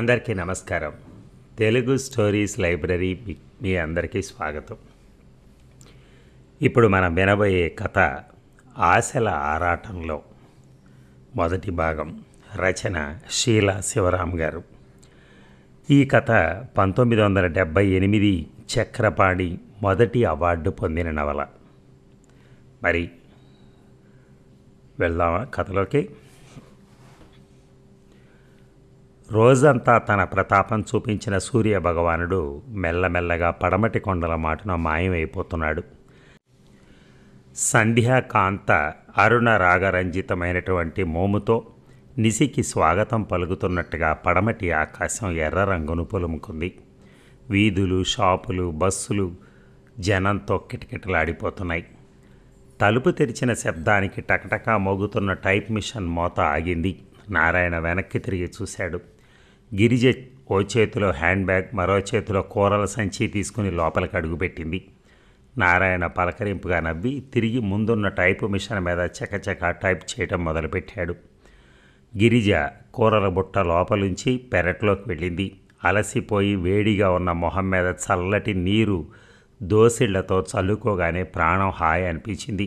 అందరికీ నమస్కారం Telugu stories library మీ అందరికీ స్వాగతం ఇప్పుడు మనం వినబోయే కథ ఆశల ఆరాటంలో మొదటి భాగం రచన షీలా శివరామ్ గారు ఈ కథ పంతొమ్మిది వందల డెబ్భై ఎనిమిది చక్రపాణి మొదటి అవార్డు పొందిన నవల మరి వెళ్దామా కథలోకి రోజంతా తన ప్రతాపం చూపించిన సూర్య భగవానుడు మెల్లమెల్లగా పడమటి కొండల మాటున మాయమైపోతున్నాడు సంధ్యాకాంత అరుణ రాగరంజితమైనటువంటి మోముతో నిసికి స్వాగతం పలుకుతున్నట్టుగా పడమటి ఆకాశం ఎర్ర రంగును పులుముకుంది వీధులు షాపులు బస్సులు జనంతో కిటకిటలాడిపోతున్నాయి తలుపు తెరిచిన శబ్దానికి టకటకా మోగుతున్న టైప్ మిషన్ మోత ఆగింది నారాయణ వెనక్కి తిరిగి చూశాడు గిరిజ ఓ చేతిలో హ్యాండ్ బ్యాగ్ మరో చేతిలో కూరల సంచి తీసుకుని లోపలికి అడుగుపెట్టింది నారాయణ పలకరింపుగా నవ్వి తిరిగి ముందున్న టైపు మిషన్ మీద చకచక టైప్ చేయటం మొదలుపెట్టాడు గిరిజ కూరల బుట్ట లోపలించి పెరట్లోకి వెళ్ళింది అలసిపోయి వేడిగా ఉన్న మొహం మీద చల్లటి నీరు దోసిళ్లతో చల్లుకోగానే ప్రాణం హాయి అనిపించింది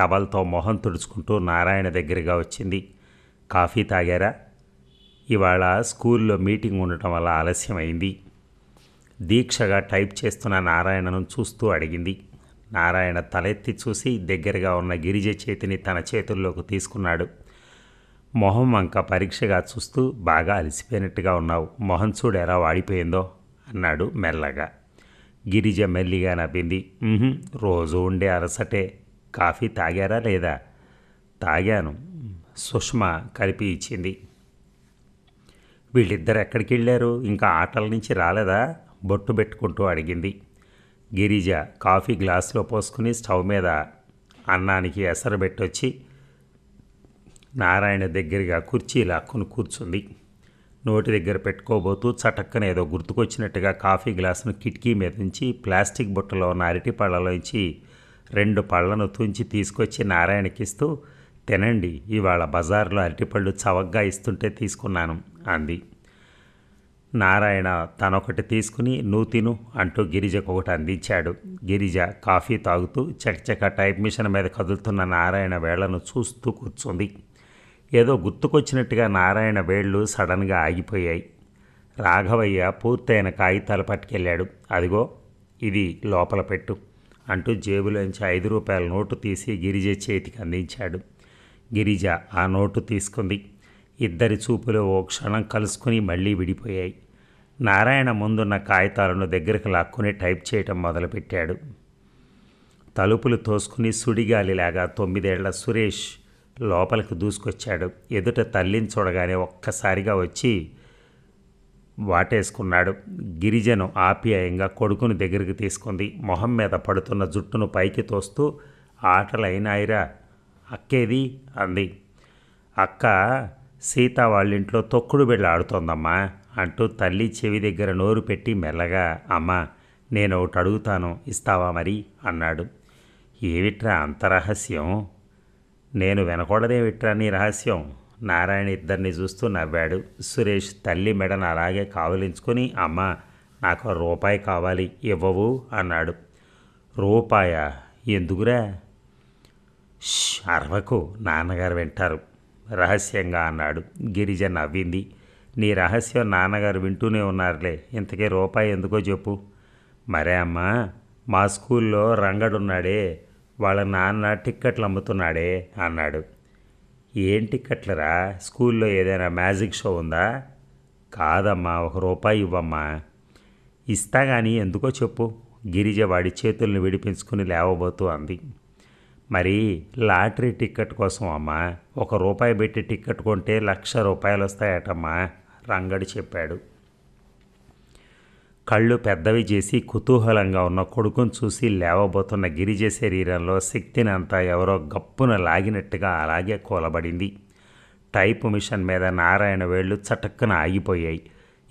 టవల్తో మొహం తుడుచుకుంటూ నారాయణ దగ్గరగా వచ్చింది కాఫీ తాగారా ఇవాళ స్కూల్లో మీటింగ్ ఉండటం వల్ల ఆలస్యమైంది దీక్షగా టైప్ చేస్తున్న నారాయణను చూస్తూ అడిగింది నారాయణ తలెత్తి చూసి దగ్గరగా ఉన్న గిరిజ చేతిని తన చేతుల్లోకి తీసుకున్నాడు మొహం అంక పరీక్షగా చూస్తూ బాగా అలసిపోయినట్టుగా ఉన్నావు మొహం చూడు ఎలా వాడిపోయిందో అన్నాడు మెల్లగా గిరిజ మెల్లిగా నవ్వింది రోజు ఉండే అలసటే కాఫీ తాగారా లేదా తాగాను సుష్మా కలిపి ఇచ్చింది వీళ్ళిద్దరు ఎక్కడికి వెళ్ళారు ఇంకా ఆటల నుంచి రాలేదా బొట్టు పెట్టుకుంటూ అడిగింది గిరిజ కాఫీ గ్లాసులో పోసుకుని స్టవ్ మీద అన్నానికి ఎసరు పెట్టొచ్చి నారాయణ దగ్గరగా కుర్చీ లాక్కుని కూర్చుంది నోటి దగ్గర పెట్టుకోబోతూ చటక్కన ఏదో గుర్తుకొచ్చినట్టుగా కాఫీ గ్లాసును కిటికీ మీద నుంచి ప్లాస్టిక్ బుట్టలో ఉన్న అరటి పళ్ళలోంచి రెండు పళ్ళను తుంచి తీసుకొచ్చి నారాయణకిస్తూ తినండి ఇవాళ బజార్లో అరటిపళ్ళు చవగ్గా ఇస్తుంటే తీసుకున్నాను అంది నారాయణ తనొకటి తీసుకుని నువ్వు తిను అంటూ గిరిజకు ఒకటి అందించాడు గిరిజ కాఫీ తాగుతూ చకచక టైప్ మిషన్ మీద కదులుతున్న నారాయణ వేళ్లను చూస్తూ కూర్చుంది ఏదో గుర్తుకొచ్చినట్టుగా నారాయణ వేళ్ళు సడన్గా ఆగిపోయాయి రాఘవయ్య పూర్తయిన కాగితాలు పట్టుకెళ్ళాడు అదిగో ఇది లోపల పెట్టు అంటూ జేబులోంచి ఐదు రూపాయల నోటు తీసి గిరిజ చేతికి అందించాడు గిరిజ ఆ నోటు తీసుకుంది ఇద్దరి చూపులు ఓ క్షణం కలుసుకుని మళ్ళీ విడిపోయాయి నారాయణ ముందున్న కాగితాలను దగ్గరకు లాక్కుని టైప్ చేయటం మొదలుపెట్టాడు తలుపులు తోసుకుని సుడిగాలిలాగా తొమ్మిదేళ్ల సురేష్ లోపలికి దూసుకొచ్చాడు ఎదుట తల్లిని చూడగానే ఒక్కసారిగా వచ్చి వాటేసుకున్నాడు గిరిజను ఆప్యాయంగా కొడుకును దగ్గరికి తీసుకుంది మొహం మీద పడుతున్న జుట్టును పైకి తోస్తూ ఆటలైనాయిరా అక్కేది అంది అక్క సీత వాళ్ళింట్లో తొక్కుడు బిళ్ళ ఆడుతోందమ్మా అంటూ తల్లి చెవి దగ్గర నోరు పెట్టి మెల్లగా అమ్మా నేను ఒకటి అడుగుతాను ఇస్తావా మరి అన్నాడు ఏమిట్రా అంత రహస్యం నేను వినకూడదేమిట్రా నీ రహస్యం నారాయణ ఇద్దరిని చూస్తూ నవ్వాడు సురేష్ తల్లి మెడను అలాగే కావలించుకొని అమ్మ నాకు రూపాయి కావాలి ఇవ్వవు అన్నాడు రూపాయ ఎందుకురా అరవకు నాన్నగారు వింటారు రహస్యంగా అన్నాడు గిరిజ నవ్వింది నీ రహస్యం నాన్నగారు వింటూనే ఉన్నారులే ఇంతకే రూపాయి ఎందుకో చెప్పు మరే అమ్మా మా స్కూల్లో రంగడున్నాడే వాళ్ళ నాన్న టిక్కెట్లు అమ్ముతున్నాడే అన్నాడు ఏం టిక్కెట్లరా స్కూల్లో ఏదైనా మ్యాజిక్ షో ఉందా కాదమ్మా ఒక రూపాయి ఇవ్వమ్మా ఇస్తా కానీ ఎందుకో చెప్పు గిరిజ వాడి చేతుల్ని విడిపించుకుని లేవబోతూ అంది మరి లాటరీ టిక్కెట్ కోసం అమ్మా ఒక రూపాయి పెట్టి టిక్కెట్ కొంటే లక్ష రూపాయలు వస్తాయటమ్మా రంగడు చెప్పాడు కళ్ళు పెద్దవి చేసి కుతూహలంగా ఉన్న కొడుకును చూసి లేవబోతున్న గిరిజ శరీరంలో శక్తిని అంతా ఎవరో గప్పున లాగినట్టుగా అలాగే కూలబడింది టైప్ మిషన్ మీద నారాయణ వేళ్ళు చటక్కున ఆగిపోయాయి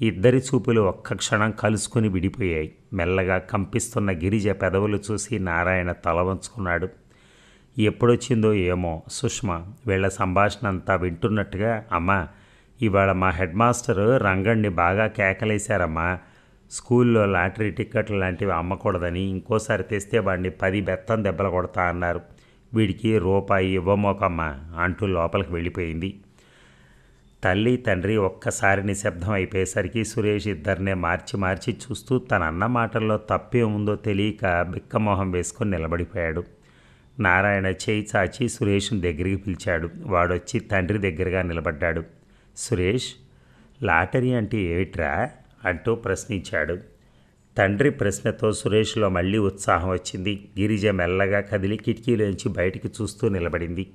ఇద్దరి చూపులు ఒక్క క్షణం కలుసుకుని విడిపోయాయి మెల్లగా కంపిస్తున్న గిరిజ పెదవులు చూసి నారాయణ తల వంచుకున్నాడు ఎప్పుడొచ్చిందో ఏమో సుష్మా వీళ్ళ సంభాషణ అంతా వింటున్నట్టుగా అమ్మా ఇవాళ మా హెడ్ మాస్టర్ రంగణ్ణి బాగా కేకలేశారమ్మా స్కూల్లో లాటరీ టిక్కెట్లు లాంటివి అమ్మకూడదని ఇంకోసారి తెస్తే వాడిని పది బెత్తం దెబ్బలు కొడతా అన్నారు వీడికి రూపాయి ఇవ్వమోకమ్మా అంటూ లోపలికి వెళ్ళిపోయింది తల్లి తండ్రి ఒక్కసారి నిశ్శబ్దం అయిపోయేసరికి సురేష్ ఇద్దరినే మార్చి మార్చి చూస్తూ తన అన్న మాటల్లో తప్పేముందో ఉందో తెలియక బిక్కమోహం వేసుకొని నిలబడిపోయాడు నారాయణ చేయి చాచి సురేష్ను దగ్గరికి పిలిచాడు వాడొచ్చి తండ్రి దగ్గరగా నిలబడ్డాడు సురేష్ లాటరీ అంటే ఏమిట్రా అంటూ ప్రశ్నించాడు తండ్రి ప్రశ్నతో సురేష్లో మళ్ళీ ఉత్సాహం వచ్చింది గిరిజ మెల్లగా కదిలి కిటికీలోంచి బయటికి చూస్తూ నిలబడింది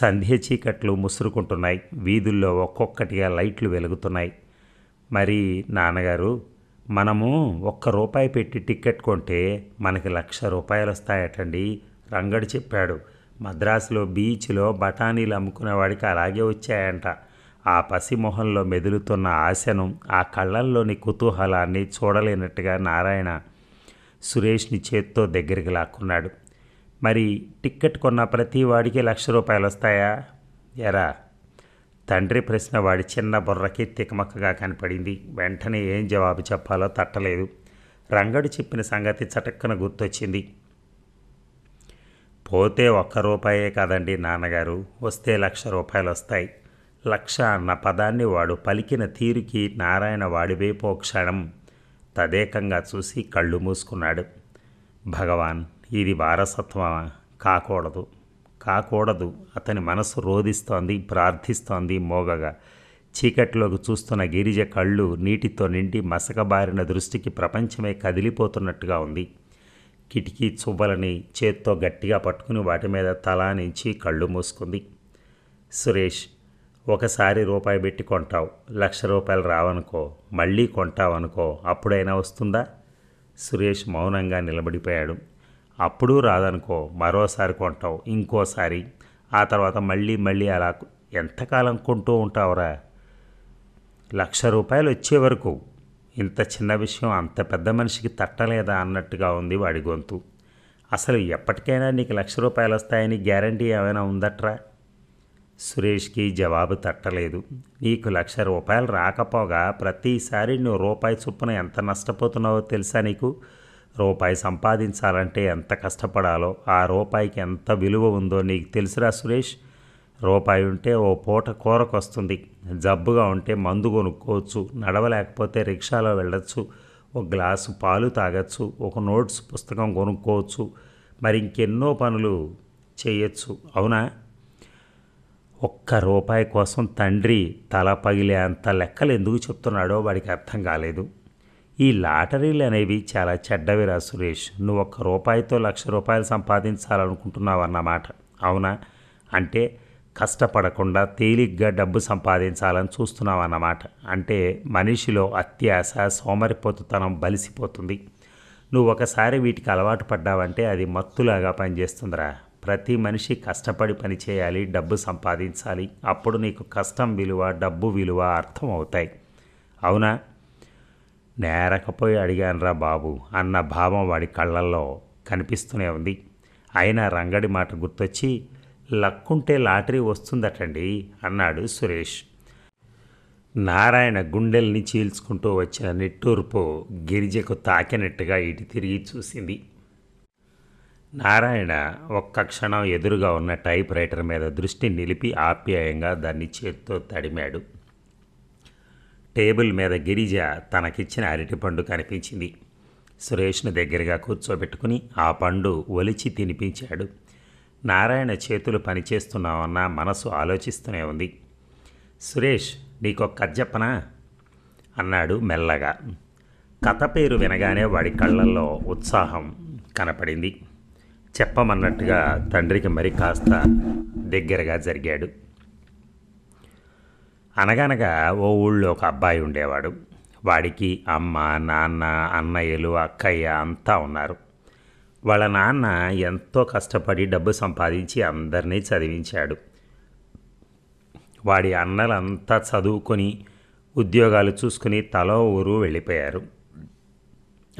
సంధ్య చీకట్లు ముసురుకుంటున్నాయి వీధుల్లో ఒక్కొక్కటిగా లైట్లు వెలుగుతున్నాయి మరి నాన్నగారు మనము ఒక్క రూపాయి పెట్టి టిక్కెట్ కొంటే మనకి లక్ష రూపాయలు వస్తాయటండి రంగడు చెప్పాడు మద్రాసులో బీచ్లో బఠానీలు అమ్ముకునేవాడికి అలాగే వచ్చాయంట ఆ పసి మొహంలో మెదులుతున్న ఆశను ఆ కళ్ళల్లోని కుతూహలాన్ని చూడలేనట్టుగా నారాయణ సురేష్ని చేత్తో దగ్గరికి లాక్కున్నాడు మరి టిక్కెట్ కొన్న ప్రతి వాడికి లక్ష రూపాయలు వస్తాయా ఎరా తండ్రి ప్రశ్న వాడి చిన్న బుర్రకి తికమక్కగా కనపడింది వెంటనే ఏం జవాబు చెప్పాలో తట్టలేదు రంగడు చెప్పిన సంగతి చటక్కన గుర్తొచ్చింది పోతే ఒక్క రూపాయే కాదండి నాన్నగారు వస్తే లక్ష రూపాయలు వస్తాయి లక్ష అన్న పదాన్ని వాడు పలికిన తీరుకి నారాయణ వాడివైపో క్షణం తదేకంగా చూసి కళ్ళు మూసుకున్నాడు భగవాన్ ఇది వారసత్వమా కాకూడదు కాకూడదు అతని మనసు రోధిస్తోంది ప్రార్థిస్తోంది మోగగా చీకట్లోకి చూస్తున్న గిరిజ కళ్ళు నీటితో నిండి మసకబారిన దృష్టికి ప్రపంచమే కదిలిపోతున్నట్టుగా ఉంది కిటికీ చువ్వలని చేత్తో గట్టిగా పట్టుకుని వాటి మీద తలా నుంచి కళ్ళు మూసుకుంది సురేష్ ఒకసారి రూపాయి పెట్టి కొంటావు లక్ష రూపాయలు రావనుకో మళ్ళీ కొంటావనుకో అప్పుడైనా వస్తుందా సురేష్ మౌనంగా నిలబడిపోయాడు అప్పుడు రాదనుకో మరోసారి కొంటావు ఇంకోసారి ఆ తర్వాత మళ్ళీ మళ్ళీ అలా ఎంతకాలం కొంటూ ఉంటావురా లక్ష రూపాయలు వచ్చే వరకు ఇంత చిన్న విషయం అంత పెద్ద మనిషికి తట్టలేదా అన్నట్టుగా ఉంది వాడి గొంతు అసలు ఎప్పటికైనా నీకు లక్ష రూపాయలు వస్తాయని గ్యారంటీ ఏమైనా ఉందట్రా సురేష్కి జవాబు తట్టలేదు నీకు లక్ష రూపాయలు రాకపోగా ప్రతిసారి నువ్వు రూపాయి చొప్పున ఎంత నష్టపోతున్నావో తెలుసా నీకు రూపాయి సంపాదించాలంటే ఎంత కష్టపడాలో ఆ రూపాయికి ఎంత విలువ ఉందో నీకు తెలుసురా సురేష్ రూపాయి ఉంటే ఓ పూట కూరకు వస్తుంది జబ్బుగా ఉంటే మందు కొనుక్కోవచ్చు నడవలేకపోతే రిక్షాలో వెళ్ళచ్చు ఒక గ్లాసు పాలు తాగొచ్చు ఒక నోట్స్ పుస్తకం కొనుక్కోవచ్చు మరి ఇంకెన్నో పనులు చేయొచ్చు అవునా ఒక్క రూపాయి కోసం తండ్రి తల పగిలే అంత లెక్కలు ఎందుకు చెప్తున్నాడో వాడికి అర్థం కాలేదు ఈ లాటరీలు అనేవి చాలా చెడ్డవి రా సురేష్ నువ్వు ఒక్క రూపాయితో లక్ష రూపాయలు సంపాదించాలనుకుంటున్నావు అన్నమాట అవునా అంటే కష్టపడకుండా తేలిగ్గా డబ్బు సంపాదించాలని చూస్తున్నాం అన్నమాట అంటే మనిషిలో అత్యాశ సోమరిపోతుతనం బలిసిపోతుంది నువ్వు ఒకసారి వీటికి అలవాటు పడ్డావంటే అది మత్తులాగా పనిచేస్తుందిరా ప్రతి మనిషి కష్టపడి పని చేయాలి డబ్బు సంపాదించాలి అప్పుడు నీకు కష్టం విలువ డబ్బు విలువ అర్థం అవుతాయి అవునా నేరకపోయి అడిగానరా బాబు అన్న భావం వాడి కళ్ళల్లో కనిపిస్తూనే ఉంది అయినా రంగడి మాట గుర్తొచ్చి లక్కుంటే లాటరీ వస్తుందటండి అన్నాడు సురేష్ నారాయణ గుండెల్ని చీల్చుకుంటూ వచ్చిన నిట్టూర్పు గిరిజకు తాకినట్టుగా ఇటు తిరిగి చూసింది నారాయణ ఒక్క క్షణం ఎదురుగా ఉన్న టైప్ రైటర్ మీద దృష్టి నిలిపి ఆప్యాయంగా దాన్ని చేత్తో తడిమాడు టేబుల్ మీద గిరిజ తనకిచ్చిన అరటిపండు కనిపించింది సురేష్ను దగ్గరగా కూర్చోబెట్టుకుని ఆ పండు ఒలిచి తినిపించాడు నారాయణ చేతులు పనిచేస్తున్నావన్న మనసు ఆలోచిస్తూనే ఉంది సురేష్ నీకు కథ చెప్పనా అన్నాడు మెల్లగా కథ పేరు వినగానే వాడి కళ్ళల్లో ఉత్సాహం కనపడింది చెప్పమన్నట్టుగా తండ్రికి మరి కాస్త దగ్గరగా జరిగాడు అనగనగా ఓ ఊళ్ళో ఒక అబ్బాయి ఉండేవాడు వాడికి అమ్మ నాన్న అన్నయ్యలు అక్కయ్య అంతా ఉన్నారు వాళ్ళ నాన్న ఎంతో కష్టపడి డబ్బు సంపాదించి అందరినీ చదివించాడు వాడి అన్నలంతా చదువుకొని ఉద్యోగాలు చూసుకుని తలో ఊరు వెళ్ళిపోయారు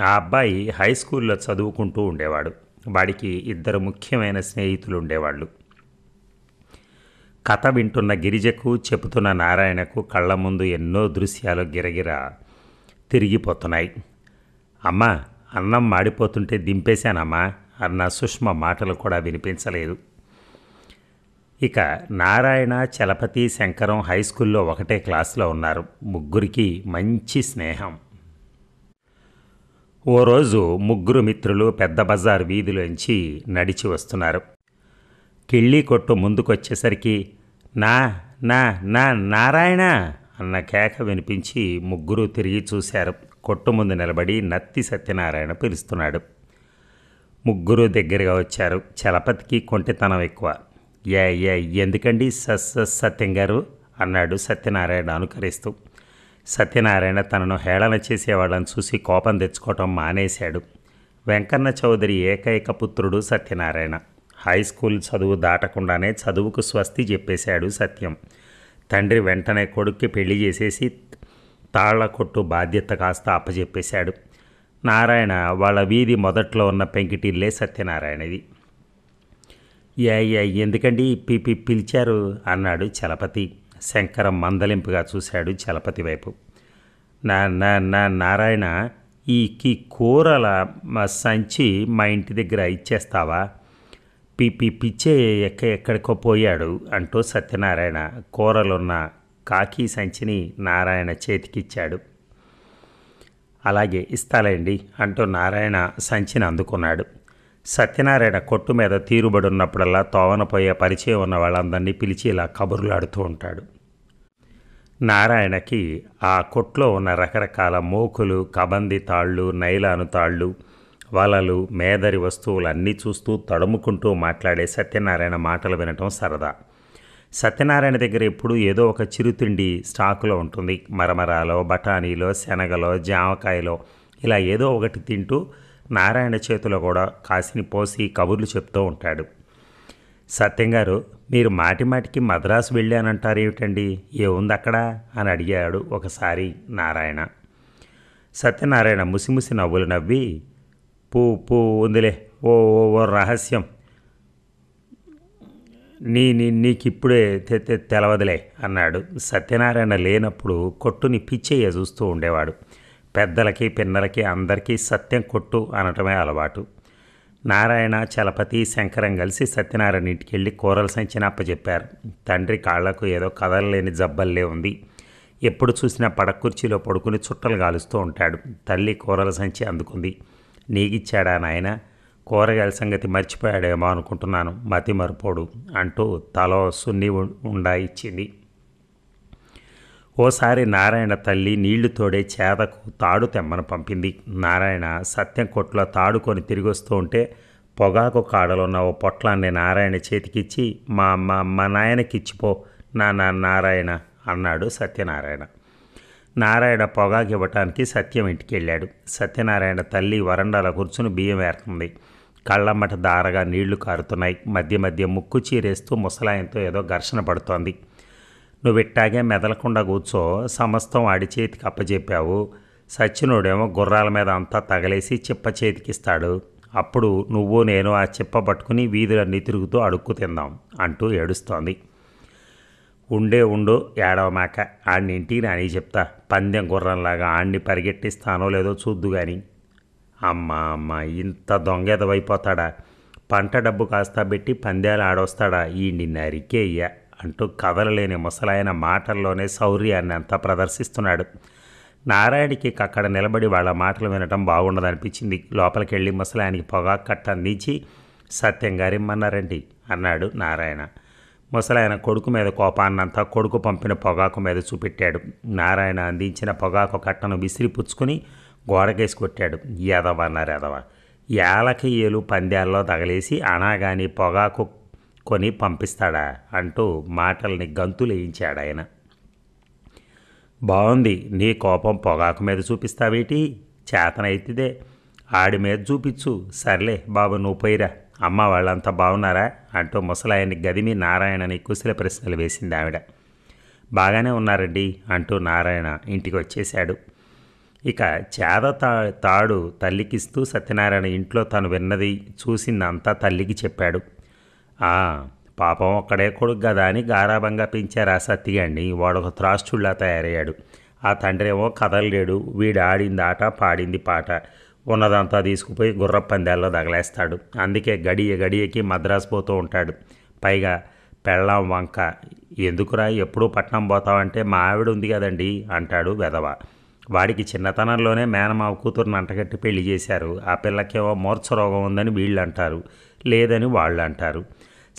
ఆ అబ్బాయి హై స్కూల్లో చదువుకుంటూ ఉండేవాడు వాడికి ఇద్దరు ముఖ్యమైన స్నేహితులు ఉండేవాళ్ళు కథ వింటున్న గిరిజకు చెబుతున్న నారాయణకు కళ్ళ ముందు ఎన్నో దృశ్యాలు గిరగిర తిరిగిపోతున్నాయి అమ్మా అన్నం మాడిపోతుంటే దింపేశానమ్మా అన్న సుష్మ మాటలు కూడా వినిపించలేదు ఇక నారాయణ చలపతి శంకరం హై స్కూల్లో ఒకటే క్లాసులో ఉన్నారు ముగ్గురికి మంచి స్నేహం ఓ రోజు ముగ్గురు మిత్రులు పెద్ద బజార్ వీధిలోంచి నడిచి వస్తున్నారు కిళ్ళీ కొట్టు ముందుకొచ్చేసరికి నా నా నా నారాయణ అన్న కేక వినిపించి ముగ్గురు తిరిగి చూశారు కొట్టు ముందు నిలబడి నత్తి సత్యనారాయణ పిలుస్తున్నాడు ముగ్గురు దగ్గరగా వచ్చారు చలపతికి కొంటితనం ఎక్కువ ఏ ఏ ఎందుకండి సస్ సత్యం గారు అన్నాడు సత్యనారాయణ అనుకరిస్తూ సత్యనారాయణ తనను హేళన చేసేవాళ్ళని చూసి కోపం తెచ్చుకోవటం మానేశాడు వెంకన్న చౌదరి ఏకైక పుత్రుడు సత్యనారాయణ హై స్కూల్ చదువు దాటకుండానే చదువుకు స్వస్తి చెప్పేశాడు సత్యం తండ్రి వెంటనే కొడుక్కి పెళ్లి చేసేసి తాళ్ల కొట్టు బాధ్యత కాస్త అప్పచెప్పేశాడు నారాయణ వాళ్ళ వీధి మొదట్లో ఉన్న పెంకిటిల్లే సత్యనారాయణది యా ఎందుకండి పిపి పిలిచారు అన్నాడు చలపతి శంకరం మందలింపుగా చూశాడు చలపతి వైపు నా నా నా నారాయణ ఈ కీ కూరల సంచి మా ఇంటి దగ్గర ఇచ్చేస్తావా పిపి పిచ్చే ఎక్క ఎక్కడికో పోయాడు అంటూ సత్యనారాయణ కూరలున్న కాకి సంచిని నారాయణ చేతికిచ్చాడు అలాగే ఇస్తాలేండి అంటూ నారాయణ సంచిని అందుకున్నాడు సత్యనారాయణ కొట్టు మీద తీరుబడున్నప్పుడల్లా తోవనపోయే పరిచయం ఉన్న వాళ్ళందరినీ పిలిచి ఇలా కబుర్లాడుతూ ఉంటాడు నారాయణకి ఆ కొట్లో ఉన్న రకరకాల మోకులు కబంది తాళ్ళు నైలాను తాళ్ళు వలలు మేదరి వస్తువులన్నీ చూస్తూ తడుముకుంటూ మాట్లాడే సత్యనారాయణ మాటలు వినటం సరదా సత్యనారాయణ దగ్గర ఎప్పుడూ ఏదో ఒక చిరుతిండి స్టాకులో ఉంటుంది మరమరాలో బఠానీలో శనగలో జామకాయలో ఇలా ఏదో ఒకటి తింటూ నారాయణ చేతిలో కూడా కాసిని పోసి కబుర్లు చెప్తూ ఉంటాడు సత్యం గారు మీరు మాటిమాటికి మద్రాసు వెళ్ళానంటారు ఏమిటండి ఏముంది అక్కడ అని అడిగాడు ఒకసారి నారాయణ సత్యనారాయణ ముసిముసి నవ్వులు నవ్వి పూ పూ ఉందిలే ఓ ఓ రహస్యం నీ నీ నీకిప్పుడే తెలవదులే అన్నాడు సత్యనారాయణ లేనప్పుడు కొట్టుని పిచ్చయ్య చూస్తూ ఉండేవాడు పెద్దలకి పిన్నలకి అందరికీ సత్యం కొట్టు అనటమే అలవాటు నారాయణ చలపతి శంకరం కలిసి సత్యనారాయణ ఇంటికి వెళ్ళి కూరలు సంచిన అప్పచెప్పారు తండ్రి కాళ్లకు ఏదో కదలలేని జబ్బల్లే ఉంది ఎప్పుడు చూసినా పడకుర్చీలో పడుకుని చుట్టలు కాలుస్తూ ఉంటాడు తల్లి కూరల సంచి అందుకుంది నీకిచ్చాడా నాయన కూరగాయల సంగతి మర్చిపోయాడేమో అనుకుంటున్నాను మతి మరిపోడు అంటూ తలో సున్ని ఉండా ఇచ్చింది ఓసారి నారాయణ తల్లి నీళ్లు తోడే చేదకు తాడు తెమ్మను పంపింది నారాయణ సత్యం కొట్లో తాడుకొని తిరిగి తిరిగొస్తూ ఉంటే పొగాకు కాడలున్న ఓ పొట్లాన్ని నారాయణ చేతికిచ్చి మా అమ్మ మా నాయనకిచ్చిపో నా నా నారాయణ అన్నాడు సత్యనారాయణ నారాయణ పొగాకు ఇవ్వటానికి సత్యం ఇంటికి వెళ్ళాడు సత్యనారాయణ తల్లి వరండాల కూర్చుని బియ్యం వేరుతుంది కళ్ళమ్మట దారగా నీళ్లు కారుతున్నాయి మధ్య మధ్య ముక్కు చీరేస్తూ ముసలాయంతో ఏదో ఘర్షణ పడుతోంది నువ్వెట్టాగే మెదలకుండా కూర్చో సమస్తం ఆడి చేతికి అప్పచెప్పావు సచ్చినోడేమో గుర్రాల మీద అంతా తగలేసి చిప్ప చేతికిస్తాడు అప్పుడు నువ్వు నేను ఆ చిప్ప పట్టుకుని వీధులన్నీ తిరుగుతూ అడుక్కు తిందాం అంటూ ఏడుస్తోంది ఉండే ఉండు ఏడవమాక ఆడిని ఇంటికి నాని చెప్తా పందెం గుర్రంలాగా ఆడిని పరిగెట్టిస్తానో లేదో చూద్దు కానీ అమ్మా అమ్మ ఇంత దొంగ పంట డబ్బు కాస్తా పెట్టి పందేలు ఆడొస్తాడా ఈ నరికేయ్య అంటూ కదలలేని ముసలాయన మాటల్లోనే శౌర్యాన్ని అంతా ప్రదర్శిస్తున్నాడు నారాయణకి అక్కడ నిలబడి వాళ్ళ మాటలు వినటం బాగుండదనిపించింది లోపలికెళ్ళి ముసలాయనికి పొగా కట్ట అందించి సత్యం గారిమ్మన్నారండి అన్నాడు నారాయణ ముసలాయన కొడుకు మీద కోపాన్నంతా కొడుకు పంపిన పొగాకు మీద చూపెట్టాడు నారాయణ అందించిన పొగాకు కట్టను విసిరిపుచ్చుకుని గోడకేసి కొట్టాడు ఎదవన్నారు ఎదవ ఏలకి ఏలు పందాల్లో తగలేసి అనాగాని పొగాకు కొని పంపిస్తాడా అంటూ మాటల్ని గంతులేయించాడు ఆయన బాగుంది నీ కోపం పొగాకు మీద చూపిస్తావేటి చేతనైతేదే ఆడి మీద చూపించు సర్లే బాబు నువ్వు పోయిరా అమ్మ వాళ్ళంతా బాగున్నారా అంటూ ముసలాయన్ని గదిమి నారాయణని కుశల ప్రశ్నలు వేసింది ఆవిడ బాగానే ఉన్నారండి అంటూ నారాయణ ఇంటికి వచ్చేశాడు ఇక చేద తా తాడు తల్లికిస్తూ సత్యనారాయణ ఇంట్లో తను విన్నది చూసిందంతా తల్లికి చెప్పాడు పాపం ఒక్కడే కొడుకు కదా అని గారాభంగా పెంచారు ఆ సత్తిగాండి వాడొక త్రాష్టుళ్ళా తయారయ్యాడు ఆ తండ్రి ఏమో కదలలేడు వీడు ఆడింది ఆట పాడింది పాట ఉన్నదంతా తీసుకుపోయి గుర్ర పందాల్లో తగలేస్తాడు అందుకే గడియ గడియకి మద్రాసు పోతూ ఉంటాడు పైగా పెళ్ళం వంక ఎందుకురా ఎప్పుడూ పట్నం పోతావంటే మా ఆవిడ ఉంది కదండి అంటాడు వెధవ వాడికి చిన్నతనంలోనే మేనమావ కూతురుని అంటగట్టి పెళ్లి చేశారు ఆ పిల్లకేమో మూర్చ రోగం ఉందని వీళ్ళు అంటారు లేదని వాళ్ళు అంటారు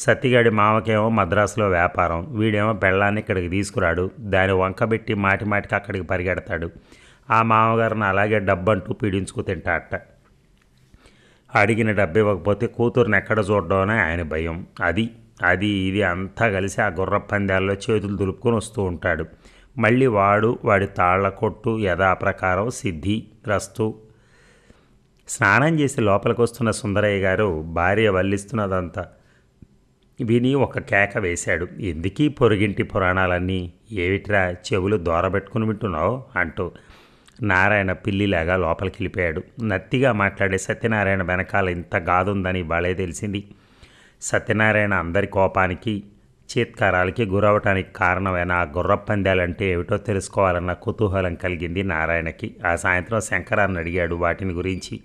సత్తిగాడి మామకేమో మద్రాసులో వ్యాపారం వీడేమో పెళ్ళాన్ని ఇక్కడికి తీసుకురాడు దాని వంకబెట్టి మాటి మాటికి అక్కడికి పరిగెడతాడు ఆ మామగారిని అలాగే డబ్బంటూ పీడించుకు తింటాట అడిగిన డబ్బు ఇవ్వకపోతే కూతురుని ఎక్కడ చూడడం ఆయన భయం అది అది ఇది అంతా కలిసి ఆ గుర్ర పందాల్లో చేతులు దులుపుకొని వస్తూ ఉంటాడు మళ్ళీ వాడు వాడి తాళ్ల కొట్టు యథాప్రకారం సిద్ధి రస్తు స్నానం చేసి లోపలికి వస్తున్న సుందరయ్య గారు భార్య వల్లిస్తున్నదంతా విని ఒక కేక వేశాడు ఎందుకీ పొరుగింటి పురాణాలన్నీ ఏమిట్రా చెవులు దూరబెట్టుకుని వింటున్నావు అంటూ నారాయణ పిల్లిలాగా లోపలికి వెళ్ళిపోయాడు నత్తిగా మాట్లాడే సత్యనారాయణ వెనకాల ఇంత గాదుందని బాలే తెలిసింది సత్యనారాయణ అందరి కోపానికి చీత్కారాలకి గురవటానికి కారణమైన ఆ గుర్రపందాలంటే ఏమిటో తెలుసుకోవాలన్న కుతూహలం కలిగింది నారాయణకి ఆ సాయంత్రం శంకరాన్ని అడిగాడు వాటిని గురించి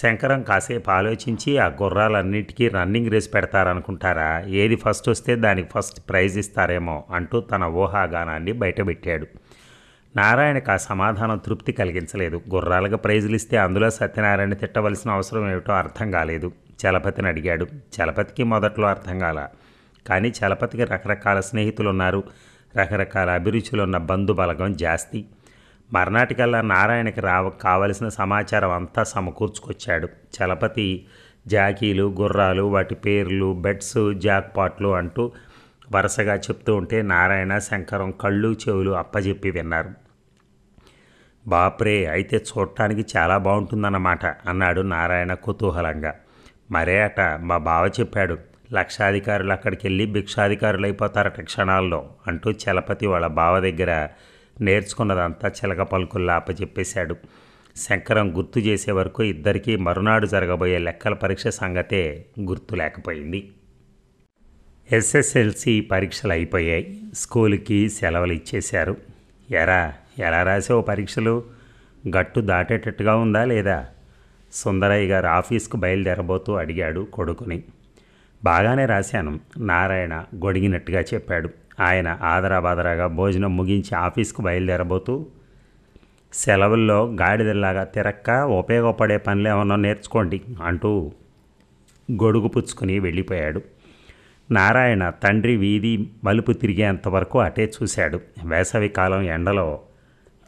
శంకరం కాసేపు ఆలోచించి ఆ గుర్రాలన్నిటికీ రన్నింగ్ రేస్ పెడతారనుకుంటారా ఏది ఫస్ట్ వస్తే దానికి ఫస్ట్ ప్రైజ్ ఇస్తారేమో అంటూ తన ఊహాగానాన్ని బయటపెట్టాడు నారాయణకు ఆ సమాధానం తృప్తి కలిగించలేదు గుర్రాలకు ప్రైజులు ఇస్తే అందులో సత్యనారాయణ తిట్టవలసిన అవసరం ఏమిటో అర్థం కాలేదు చలపతిని అడిగాడు చలపతికి మొదట్లో అర్థం కాల కానీ చలపతికి రకరకాల స్నేహితులు ఉన్నారు రకరకాల అభిరుచులు ఉన్న బంధుబలగం జాస్తి మర్నాటికల్లా నారాయణకి రావ కావలసిన సమాచారం అంతా సమకూర్చుకొచ్చాడు చలపతి జాకీలు గుర్రాలు వాటి పేర్లు బెడ్స్ జాక్పాట్లు అంటూ వరుసగా చెప్తూ ఉంటే నారాయణ శంకరం కళ్ళు చెవులు అప్పజెప్పి విన్నారు బాప్రే అయితే చూడటానికి చాలా బాగుంటుందన్నమాట అన్నాడు నారాయణ కుతూహలంగా మరే అట మా బావ చెప్పాడు లక్షాధికారులు అక్కడికి వెళ్ళి భిక్షాధికారులు అయిపోతారట క్షణాల్లో అంటూ చలపతి వాళ్ళ బావ దగ్గర నేర్చుకున్నదంతా చిలక పలుకుల్లా అప్పచెప్పేశాడు శంకరం గుర్తు చేసే వరకు ఇద్దరికీ మరునాడు జరగబోయే లెక్కల పరీక్ష సంగతే గుర్తు లేకపోయింది ఎస్ఎస్ఎల్సి పరీక్షలు అయిపోయాయి స్కూల్కి సెలవులు ఇచ్చేశారు ఎరా ఎలా రాసావు పరీక్షలు గట్టు దాటేటట్టుగా ఉందా లేదా సుందరయ్య గారు ఆఫీస్కు బయలుదేరబోతూ అడిగాడు కొడుకుని బాగానే రాశాను నారాయణ గొడిగినట్టుగా చెప్పాడు ఆయన ఆదరాబాదరాగా భోజనం ముగించి ఆఫీస్కు బయలుదేరబోతూ సెలవుల్లో గాడిదల్లాగా తిరక్క ఉపయోగపడే పనులు ఏమన్నా నేర్చుకోండి అంటూ గొడుగు పుచ్చుకుని వెళ్ళిపోయాడు నారాయణ తండ్రి వీధి మలుపు తిరిగేంతవరకు అటే చూశాడు వేసవి కాలం ఎండలో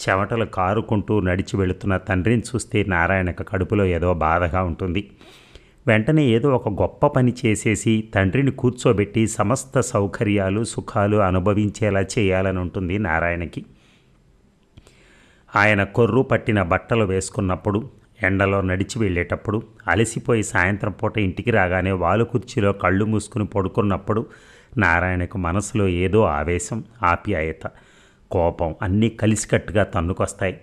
చెమటలు కారుకుంటూ నడిచి వెళుతున్న తండ్రిని చూస్తే నారాయణకు కడుపులో ఏదో బాధగా ఉంటుంది వెంటనే ఏదో ఒక గొప్ప పని చేసేసి తండ్రిని కూర్చోబెట్టి సమస్త సౌకర్యాలు సుఖాలు అనుభవించేలా చేయాలని ఉంటుంది నారాయణకి ఆయన కొర్రు పట్టిన బట్టలు వేసుకున్నప్పుడు ఎండలో నడిచి వెళ్ళేటప్పుడు అలసిపోయి సాయంత్రం పూట ఇంటికి రాగానే వాలు కుర్చీలో కళ్ళు మూసుకుని పడుకున్నప్పుడు నారాయణకు మనసులో ఏదో ఆవేశం ఆప్యాయత కోపం అన్నీ కలిసికట్టుగా తన్నుకొస్తాయి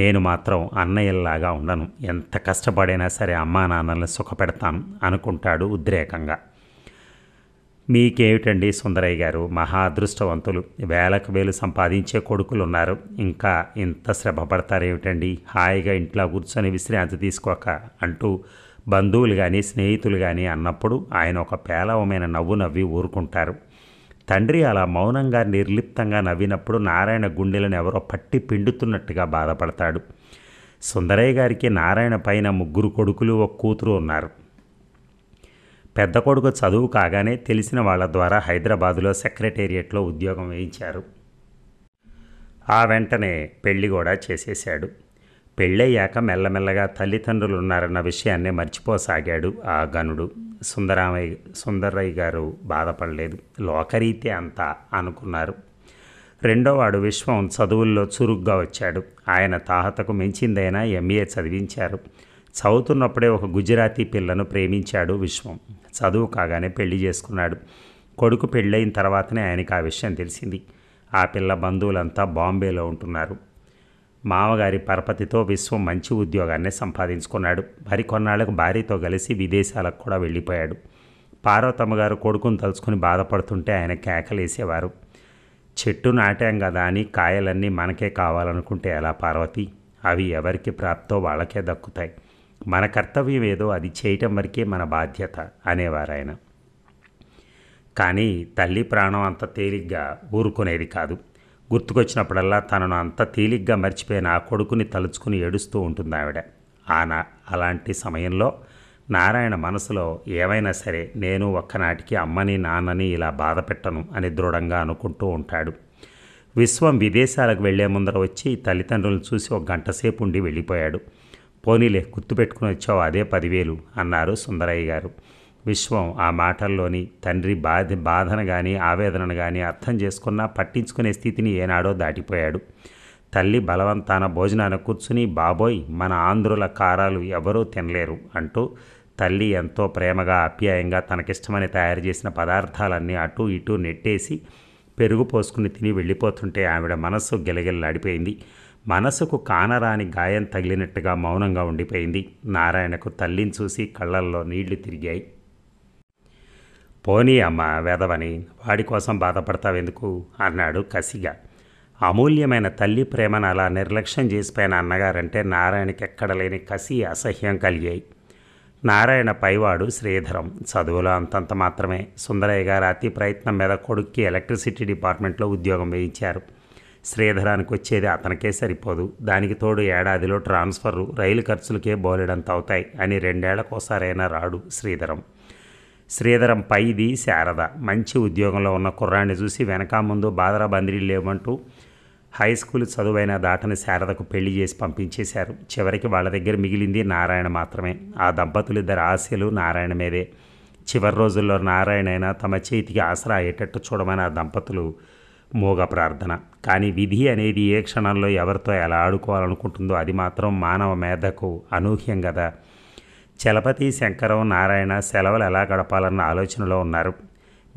నేను మాత్రం అన్నయ్యల్లాగా ఉండను ఎంత కష్టపడైనా సరే అమ్మా నాన్నల్ని సుఖపెడతాను అనుకుంటాడు ఉద్రేకంగా మీకేమిటండి సుందరయ్య గారు మహా అదృష్టవంతులు వేలకు వేలు సంపాదించే కొడుకులు ఉన్నారు ఇంకా ఇంత శ్రమ పడతారేమిటండి హాయిగా ఇంట్లో కూర్చొని విశ్రాంతి తీసుకోక అంటూ బంధువులు కానీ స్నేహితులు కానీ అన్నప్పుడు ఆయన ఒక పేలవమైన నవ్వు నవ్వి ఊరుకుంటారు తండ్రి అలా మౌనంగా నిర్లిప్తంగా నవ్వినప్పుడు నారాయణ గుండెలను ఎవరో పట్టి పిండుతున్నట్టుగా బాధపడతాడు సుందరయ్య గారికి నారాయణ పైన ముగ్గురు కొడుకులు ఒక కూతురు ఉన్నారు పెద్ద కొడుకు చదువు కాగానే తెలిసిన వాళ్ళ ద్వారా హైదరాబాదులో సెక్రటేరియట్లో ఉద్యోగం వేయించారు ఆ వెంటనే పెళ్లి కూడా చేసేశాడు పెళ్ళయ్యాక మెల్లమెల్లగా తల్లిదండ్రులు ఉన్నారన్న విషయాన్నే మర్చిపోసాగాడు ఆ గనుడు సుందరామయ్య సుందరయ్య గారు బాధపడలేదు లోకరీతే అంతా అనుకున్నారు రెండోవాడు విశ్వం చదువుల్లో చురుగ్గా వచ్చాడు ఆయన తాహతకు మించిందైనా ఎంఏ చదివించారు చదువుతున్నప్పుడే ఒక గుజరాతీ పిల్లను ప్రేమించాడు విశ్వం చదువు కాగానే పెళ్లి చేసుకున్నాడు కొడుకు పెళ్ళైన తర్వాతనే ఆయనకు ఆ విషయం తెలిసింది ఆ పిల్ల బంధువులంతా బాంబేలో ఉంటున్నారు మామగారి పరపతితో విశ్వం మంచి ఉద్యోగాన్ని సంపాదించుకున్నాడు కొన్నాళ్ళకు భార్యతో కలిసి విదేశాలకు కూడా వెళ్ళిపోయాడు పార్వతమ్మ గారు కొడుకును తలుచుకుని బాధపడుతుంటే ఆయన కేకలేసేవారు చెట్టు నాటాం కదా అని కాయలన్నీ మనకే కావాలనుకుంటే ఎలా పార్వతి అవి ఎవరికి ప్రాప్తో వాళ్ళకే దక్కుతాయి మన కర్తవ్యం ఏదో అది చేయటం వరకే మన బాధ్యత అనేవారు ఆయన కానీ తల్లి ప్రాణం అంత తేలిగ్గా ఊరుకునేది కాదు గుర్తుకొచ్చినప్పుడల్లా తనను అంత తేలిగ్గా మర్చిపోయిన ఆ కొడుకుని తలుచుకుని ఏడుస్తూ ఉంటుంది ఆవిడ ఆనా అలాంటి సమయంలో నారాయణ మనసులో ఏమైనా సరే నేను ఒక్కనాటికి అమ్మని నాన్నని ఇలా బాధ పెట్టను అని దృఢంగా అనుకుంటూ ఉంటాడు విశ్వం విదేశాలకు వెళ్లే ముందర వచ్చి తల్లిదండ్రులను చూసి ఒక గంట సేపు ఉండి వెళ్ళిపోయాడు పోనీలే గుర్తుపెట్టుకుని వచ్చావు అదే పదివేలు అన్నారు సుందరయ్య గారు విశ్వం ఆ మాటల్లోని తండ్రి బాధ బాధను కానీ ఆవేదనను కానీ అర్థం చేసుకున్నా పట్టించుకునే స్థితిని ఏనాడో దాటిపోయాడు తల్లి బలవంతాన భోజనాన్ని కూర్చుని బాబోయ్ మన ఆంధ్రుల కారాలు ఎవరూ తినలేరు అంటూ తల్లి ఎంతో ప్రేమగా అప్యాయంగా తనకిష్టమని తయారు చేసిన పదార్థాలన్నీ అటు ఇటు నెట్టేసి పెరుగు పోసుకుని తిని వెళ్ళిపోతుంటే ఆవిడ మనస్సు గిలగిలలాడిపోయింది మనసుకు కానరాని గాయం తగిలినట్టుగా మౌనంగా ఉండిపోయింది నారాయణకు తల్లిని చూసి కళ్ళల్లో నీళ్లు తిరిగాయి పోనీ అమ్మ వేదవని వాడి కోసం బాధపడతావెందుకు అన్నాడు కసిగా అమూల్యమైన తల్లి ప్రేమను అలా నిర్లక్ష్యం చేసిపోయిన అన్నగారంటే నారాయణకి ఎక్కడలేని కసి అసహ్యం కలిగాయి నారాయణ పైవాడు శ్రీధరం చదువులో అంతంత మాత్రమే సుందరయ్య గారు అతి ప్రయత్నం మీద కొడుక్కి ఎలక్ట్రిసిటీ డిపార్ట్మెంట్లో ఉద్యోగం వేయించారు శ్రీధరానికి వచ్చేది అతనికే సరిపోదు దానికి తోడు ఏడాదిలో ట్రాన్స్ఫర్ రైలు ఖర్చులకే బోలెడంత అవుతాయి అని రెండేళ్లకోసారైనా రాడు శ్రీధరం శ్రీధరం పైది శారద మంచి ఉద్యోగంలో ఉన్న కుర్రాన్ని చూసి వెనక ముందు బాధరా బంద్రీలు లేవంటూ హై స్కూల్ చదువైన దాటని శారదకు పెళ్లి చేసి పంపించేశారు చివరికి వాళ్ళ దగ్గర మిగిలింది నారాయణ మాత్రమే ఆ దంపతులిద్దరు ఆశలు నారాయణ మీదే చివరి రోజుల్లో నారాయణ అయినా తమ చేతికి ఆసరా అయ్యేటట్టు చూడమని ఆ దంపతులు మోగ ప్రార్థన కానీ విధి అనేది ఏ క్షణంలో ఎవరితో ఎలా ఆడుకోవాలనుకుంటుందో అది మాత్రం మానవ మేధకు అనూహ్యం కదా చలపతి శంకరం నారాయణ సెలవులు ఎలా గడపాలన్న ఆలోచనలో ఉన్నారు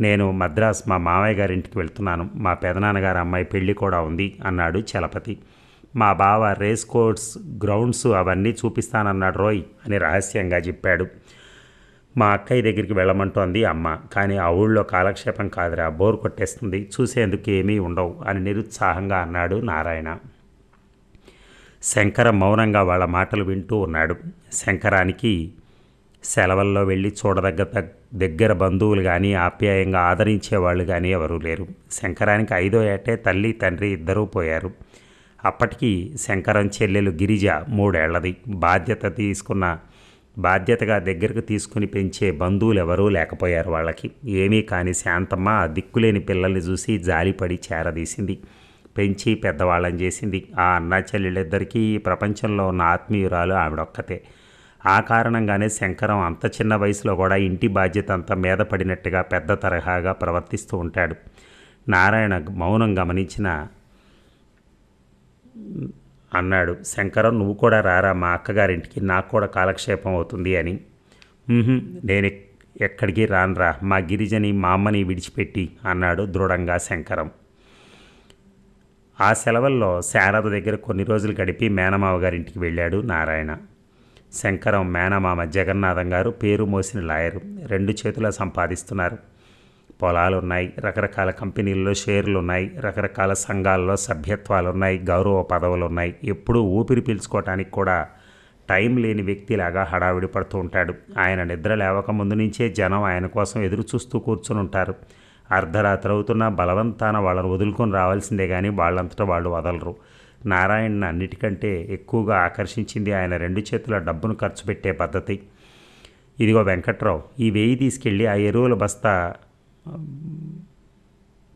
నేను మద్రాస్ మా మామయ్య గారింటికి వెళ్తున్నాను మా పెదనాన్నగారు అమ్మాయి పెళ్ళి కూడా ఉంది అన్నాడు చలపతి మా బావ రేస్ కోర్ట్స్ గ్రౌండ్స్ అవన్నీ చూపిస్తానన్నాడు రోయ్ అని రహస్యంగా చెప్పాడు మా అక్కయ్య దగ్గరికి వెళ్ళమంటోంది అమ్మ కానీ ఆ ఊళ్ళో కాలక్షేపం కాదురా బోర్ కొట్టేస్తుంది చూసేందుకు ఏమీ ఉండవు అని నిరుత్సాహంగా అన్నాడు నారాయణ శంకర మౌనంగా వాళ్ళ మాటలు వింటూ ఉన్నాడు శంకరానికి సెలవుల్లో వెళ్ళి చూడదగ్గ దగ్గర బంధువులు కానీ ఆప్యాయంగా ఆదరించే వాళ్ళు కానీ ఎవరూ లేరు శంకరానికి ఐదో ఏటే తల్లి తండ్రి ఇద్దరూ పోయారు అప్పటికి శంకరం చెల్లెలు గిరిజ మూడేళ్లది బాధ్యత తీసుకున్న బాధ్యతగా దగ్గరకు తీసుకుని పెంచే బంధువులు ఎవరూ లేకపోయారు వాళ్ళకి ఏమీ కాని శాంతమ్మ దిక్కులేని పిల్లల్ని చూసి జాలిపడి చేరదీసింది పెంచి పెద్దవాళ్ళని చేసింది ఆ అన్నా చెల్లెళ్ళిద్దరికీ ఈ ప్రపంచంలో ఉన్న ఆత్మీయురాలు ఆవిడొక్కతే ఆ కారణంగానే శంకరం అంత చిన్న వయసులో కూడా ఇంటి బాధ్యత అంతా మీద పడినట్టుగా పెద్ద తరహాగా ప్రవర్తిస్తూ ఉంటాడు నారాయణ మౌనం గమనించిన అన్నాడు శంకరం నువ్వు కూడా రారా మా అక్కగారింటికి నాకు కూడా కాలక్షేపం అవుతుంది అని నేను ఎక్కడికి రానురా మా గిరిజని మా అమ్మని విడిచిపెట్టి అన్నాడు దృఢంగా శంకరం ఆ సెలవుల్లో శారద దగ్గర కొన్ని రోజులు గడిపి మేనమావ గారింటికి వెళ్ళాడు నారాయణ శంకరం మేనమామ జగన్నాథం గారు పేరు మోసిన లాయరు రెండు చేతుల సంపాదిస్తున్నారు పొలాలు ఉన్నాయి రకరకాల కంపెనీల్లో షేర్లు ఉన్నాయి రకరకాల సంఘాల్లో సభ్యత్వాలు ఉన్నాయి గౌరవ పదవులు ఉన్నాయి ఎప్పుడూ ఊపిరి పీల్చుకోవటానికి కూడా టైం లేని వ్యక్తిలాగా హడావిడి పడుతూ ఉంటాడు ఆయన నిద్ర లేవక ముందు నుంచే జనం ఆయన కోసం ఎదురు చూస్తూ కూర్చుని ఉంటారు అర్ధరాత్రి అవుతున్నా బలవంతాన వాళ్ళని వదులుకొని రావాల్సిందే కానీ వాళ్ళంతటా వాళ్ళు వదలరు నారాయణ అన్నిటికంటే ఎక్కువగా ఆకర్షించింది ఆయన రెండు చేతుల డబ్బును ఖర్చు పెట్టే పద్ధతి ఇదిగో వెంకట్రావు ఈ వేయి తీసుకెళ్ళి ఆ ఎరువుల బస్తా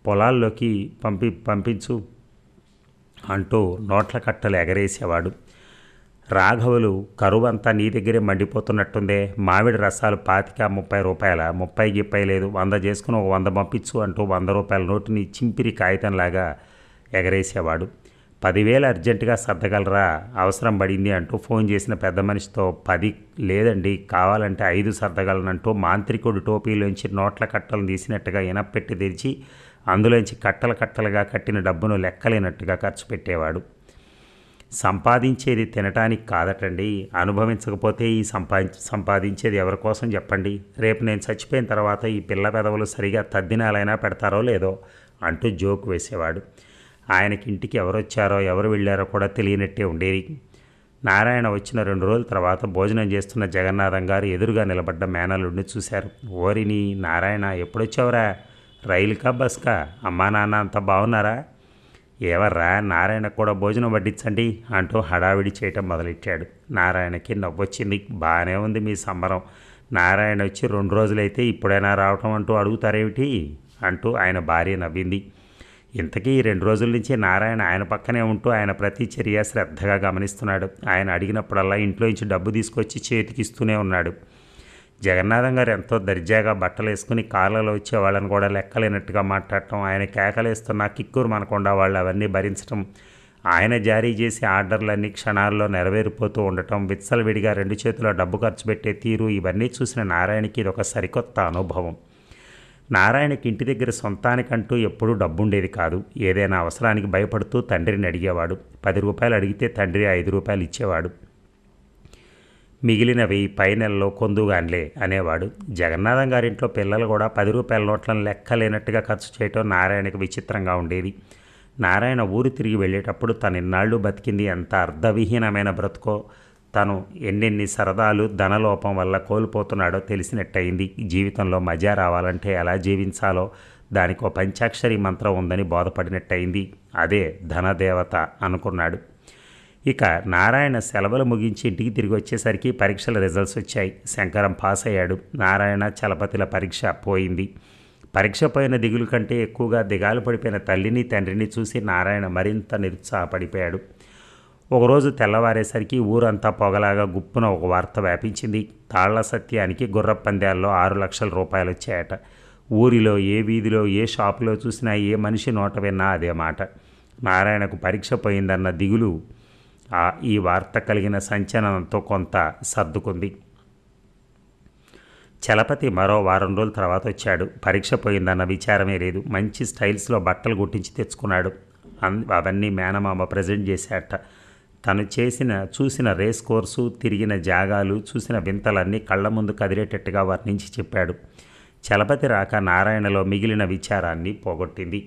పొలాల్లోకి పంపి పంపించు అంటూ నోట్ల కట్టలు ఎగరేసేవాడు రాఘవులు కరువంతా నీ దగ్గరే మండిపోతున్నట్టుందే మామిడి రసాలు పాతిక ముప్పై రూపాయల ముప్పై గిప్పై లేదు వంద చేసుకుని ఒక వంద పంపించు అంటూ వంద రూపాయల నోటుని చింపిరి కాగితంలాగా ఎగరేసేవాడు పదివేలు అర్జెంటుగా సర్దగలరా అవసరం పడింది అంటూ ఫోన్ చేసిన పెద్ద మనిషితో పది లేదండి కావాలంటే ఐదు సర్దగలనంటూ మాంత్రికుడు టోపీలోంచి నోట్ల కట్టలు తీసినట్టుగా ఇనపెట్టి తెరిచి అందులోంచి కట్టలు కట్టలుగా కట్టిన డబ్బును లెక్కలేనట్టుగా ఖర్చు పెట్టేవాడు సంపాదించేది తినటానికి కాదటండి అనుభవించకపోతే ఈ సంపా సంపాదించేది ఎవరి కోసం చెప్పండి రేపు నేను చచ్చిపోయిన తర్వాత ఈ పిల్ల పెదవులు సరిగా తద్దినాలైనా పెడతారో లేదో అంటూ జోక్ వేసేవాడు ఆయనకి ఇంటికి ఎవరు వచ్చారో ఎవరు వెళ్ళారో కూడా తెలియనట్టే ఉండేది నారాయణ వచ్చిన రెండు రోజుల తర్వాత భోజనం చేస్తున్న జగన్నాథం గారు ఎదురుగా నిలబడ్డ మేనలుడిని చూశారు ఓరిని నారాయణ ఎప్పుడొచ్చావురా రైలుకా బస్కా అమ్మా నాన్న అంత బాగున్నారా ఏవర్రా నారాయణ కూడా భోజనం వడ్డించండి అంటూ హడావిడి చేయటం మొదలెట్టాడు నారాయణకి నవ్వొచ్చింది బాగానే ఉంది మీ సంబరం నారాయణ వచ్చి రెండు రోజులైతే ఇప్పుడైనా రావటం అంటూ అడుగుతారేమిటి అంటూ ఆయన భార్య నవ్వింది ఇంతకీ రెండు రోజుల నుంచి నారాయణ ఆయన పక్కనే ఉంటూ ఆయన ప్రతి చర్య శ్రద్ధగా గమనిస్తున్నాడు ఆయన అడిగినప్పుడల్లా ఇంట్లో నుంచి డబ్బు తీసుకొచ్చి చేతికిస్తూనే ఉన్నాడు జగన్నాథం గారు ఎంతో దర్జాగా బట్టలు వేసుకుని కార్లలో వచ్చే వాళ్ళని కూడా లెక్కలేనట్టుగా మాట్లాడటం ఆయన కేకలేస్తున్న కిక్కూరు మనకుండా వాళ్ళు అవన్నీ భరించడం ఆయన జారీ చేసే ఆర్డర్లన్నీ క్షణాల్లో నెరవేరిపోతూ ఉండటం విడిగా రెండు చేతుల్లో డబ్బు ఖర్చు పెట్టే తీరు ఇవన్నీ చూసిన నారాయణకి ఇది ఒక సరికొత్త అనుభవం నారాయణకి ఇంటి దగ్గర సొంతానికంటూ ఎప్పుడూ డబ్బుండేది కాదు ఏదైనా అవసరానికి భయపడుతూ తండ్రిని అడిగేవాడు పది రూపాయలు అడిగితే తండ్రి ఐదు రూపాయలు ఇచ్చేవాడు మిగిలినవి పై నెలలో కొందుగాన్లే అనేవాడు జగన్నాథం గారింట్లో పిల్లలు కూడా పది రూపాయల నోట్లను లెక్కలేనట్టుగా ఖర్చు చేయటం నారాయణకు విచిత్రంగా ఉండేది నారాయణ ఊరు తిరిగి వెళ్ళేటప్పుడు తను ఇన్నాళ్ళు బతికింది ఎంత అర్ధవిహీనమైన బ్రతుకో తను ఎన్నెన్ని సరదాలు ధనలోపం వల్ల కోల్పోతున్నాడో తెలిసినట్టయింది జీవితంలో మజా రావాలంటే ఎలా జీవించాలో దానికో పంచాక్షరి మంత్రం ఉందని బోధపడినట్టయింది అదే ధనదేవత అనుకున్నాడు ఇక నారాయణ సెలవులు ముగించి ఇంటికి తిరిగి వచ్చేసరికి పరీక్షల రిజల్ట్స్ వచ్చాయి శంకరం పాస్ అయ్యాడు నారాయణ చలపతిల పరీక్ష పోయింది పరీక్ష పోయిన దిగులు కంటే ఎక్కువగా దిగాలు పడిపోయిన తల్లిని తండ్రిని చూసి నారాయణ మరింత నిరుత్సాహపడిపోయాడు ఒకరోజు తెల్లవారేసరికి ఊరంతా పొగలాగా గుప్పున ఒక వార్త వ్యాపించింది తాళ్ల సత్యానికి గుర్ర పందాల్లో ఆరు లక్షల రూపాయలు వచ్చాయట ఊరిలో ఏ వీధిలో ఏ షాపులో చూసినా ఏ మనిషి నోట విన్నా అదే మాట నారాయణకు పరీక్ష పోయిందన్న దిగులు ఈ వార్త కలిగిన సంచలనంతో కొంత సర్దుకుంది చలపతి మరో వారం రోజుల తర్వాత వచ్చాడు పరీక్ష పోయిందన్న విచారమే లేదు మంచి స్టైల్స్లో బట్టలు గుట్టించి తెచ్చుకున్నాడు అవన్నీ మేనమామ ప్రజెంట్ చేశాట తను చేసిన చూసిన రేస్ కోర్సు తిరిగిన జాగాలు చూసిన వింతలన్నీ కళ్ళ ముందు కదిలేటట్టుగా వర్ణించి చెప్పాడు చలపతి రాక నారాయణలో మిగిలిన విచారాన్ని పోగొట్టింది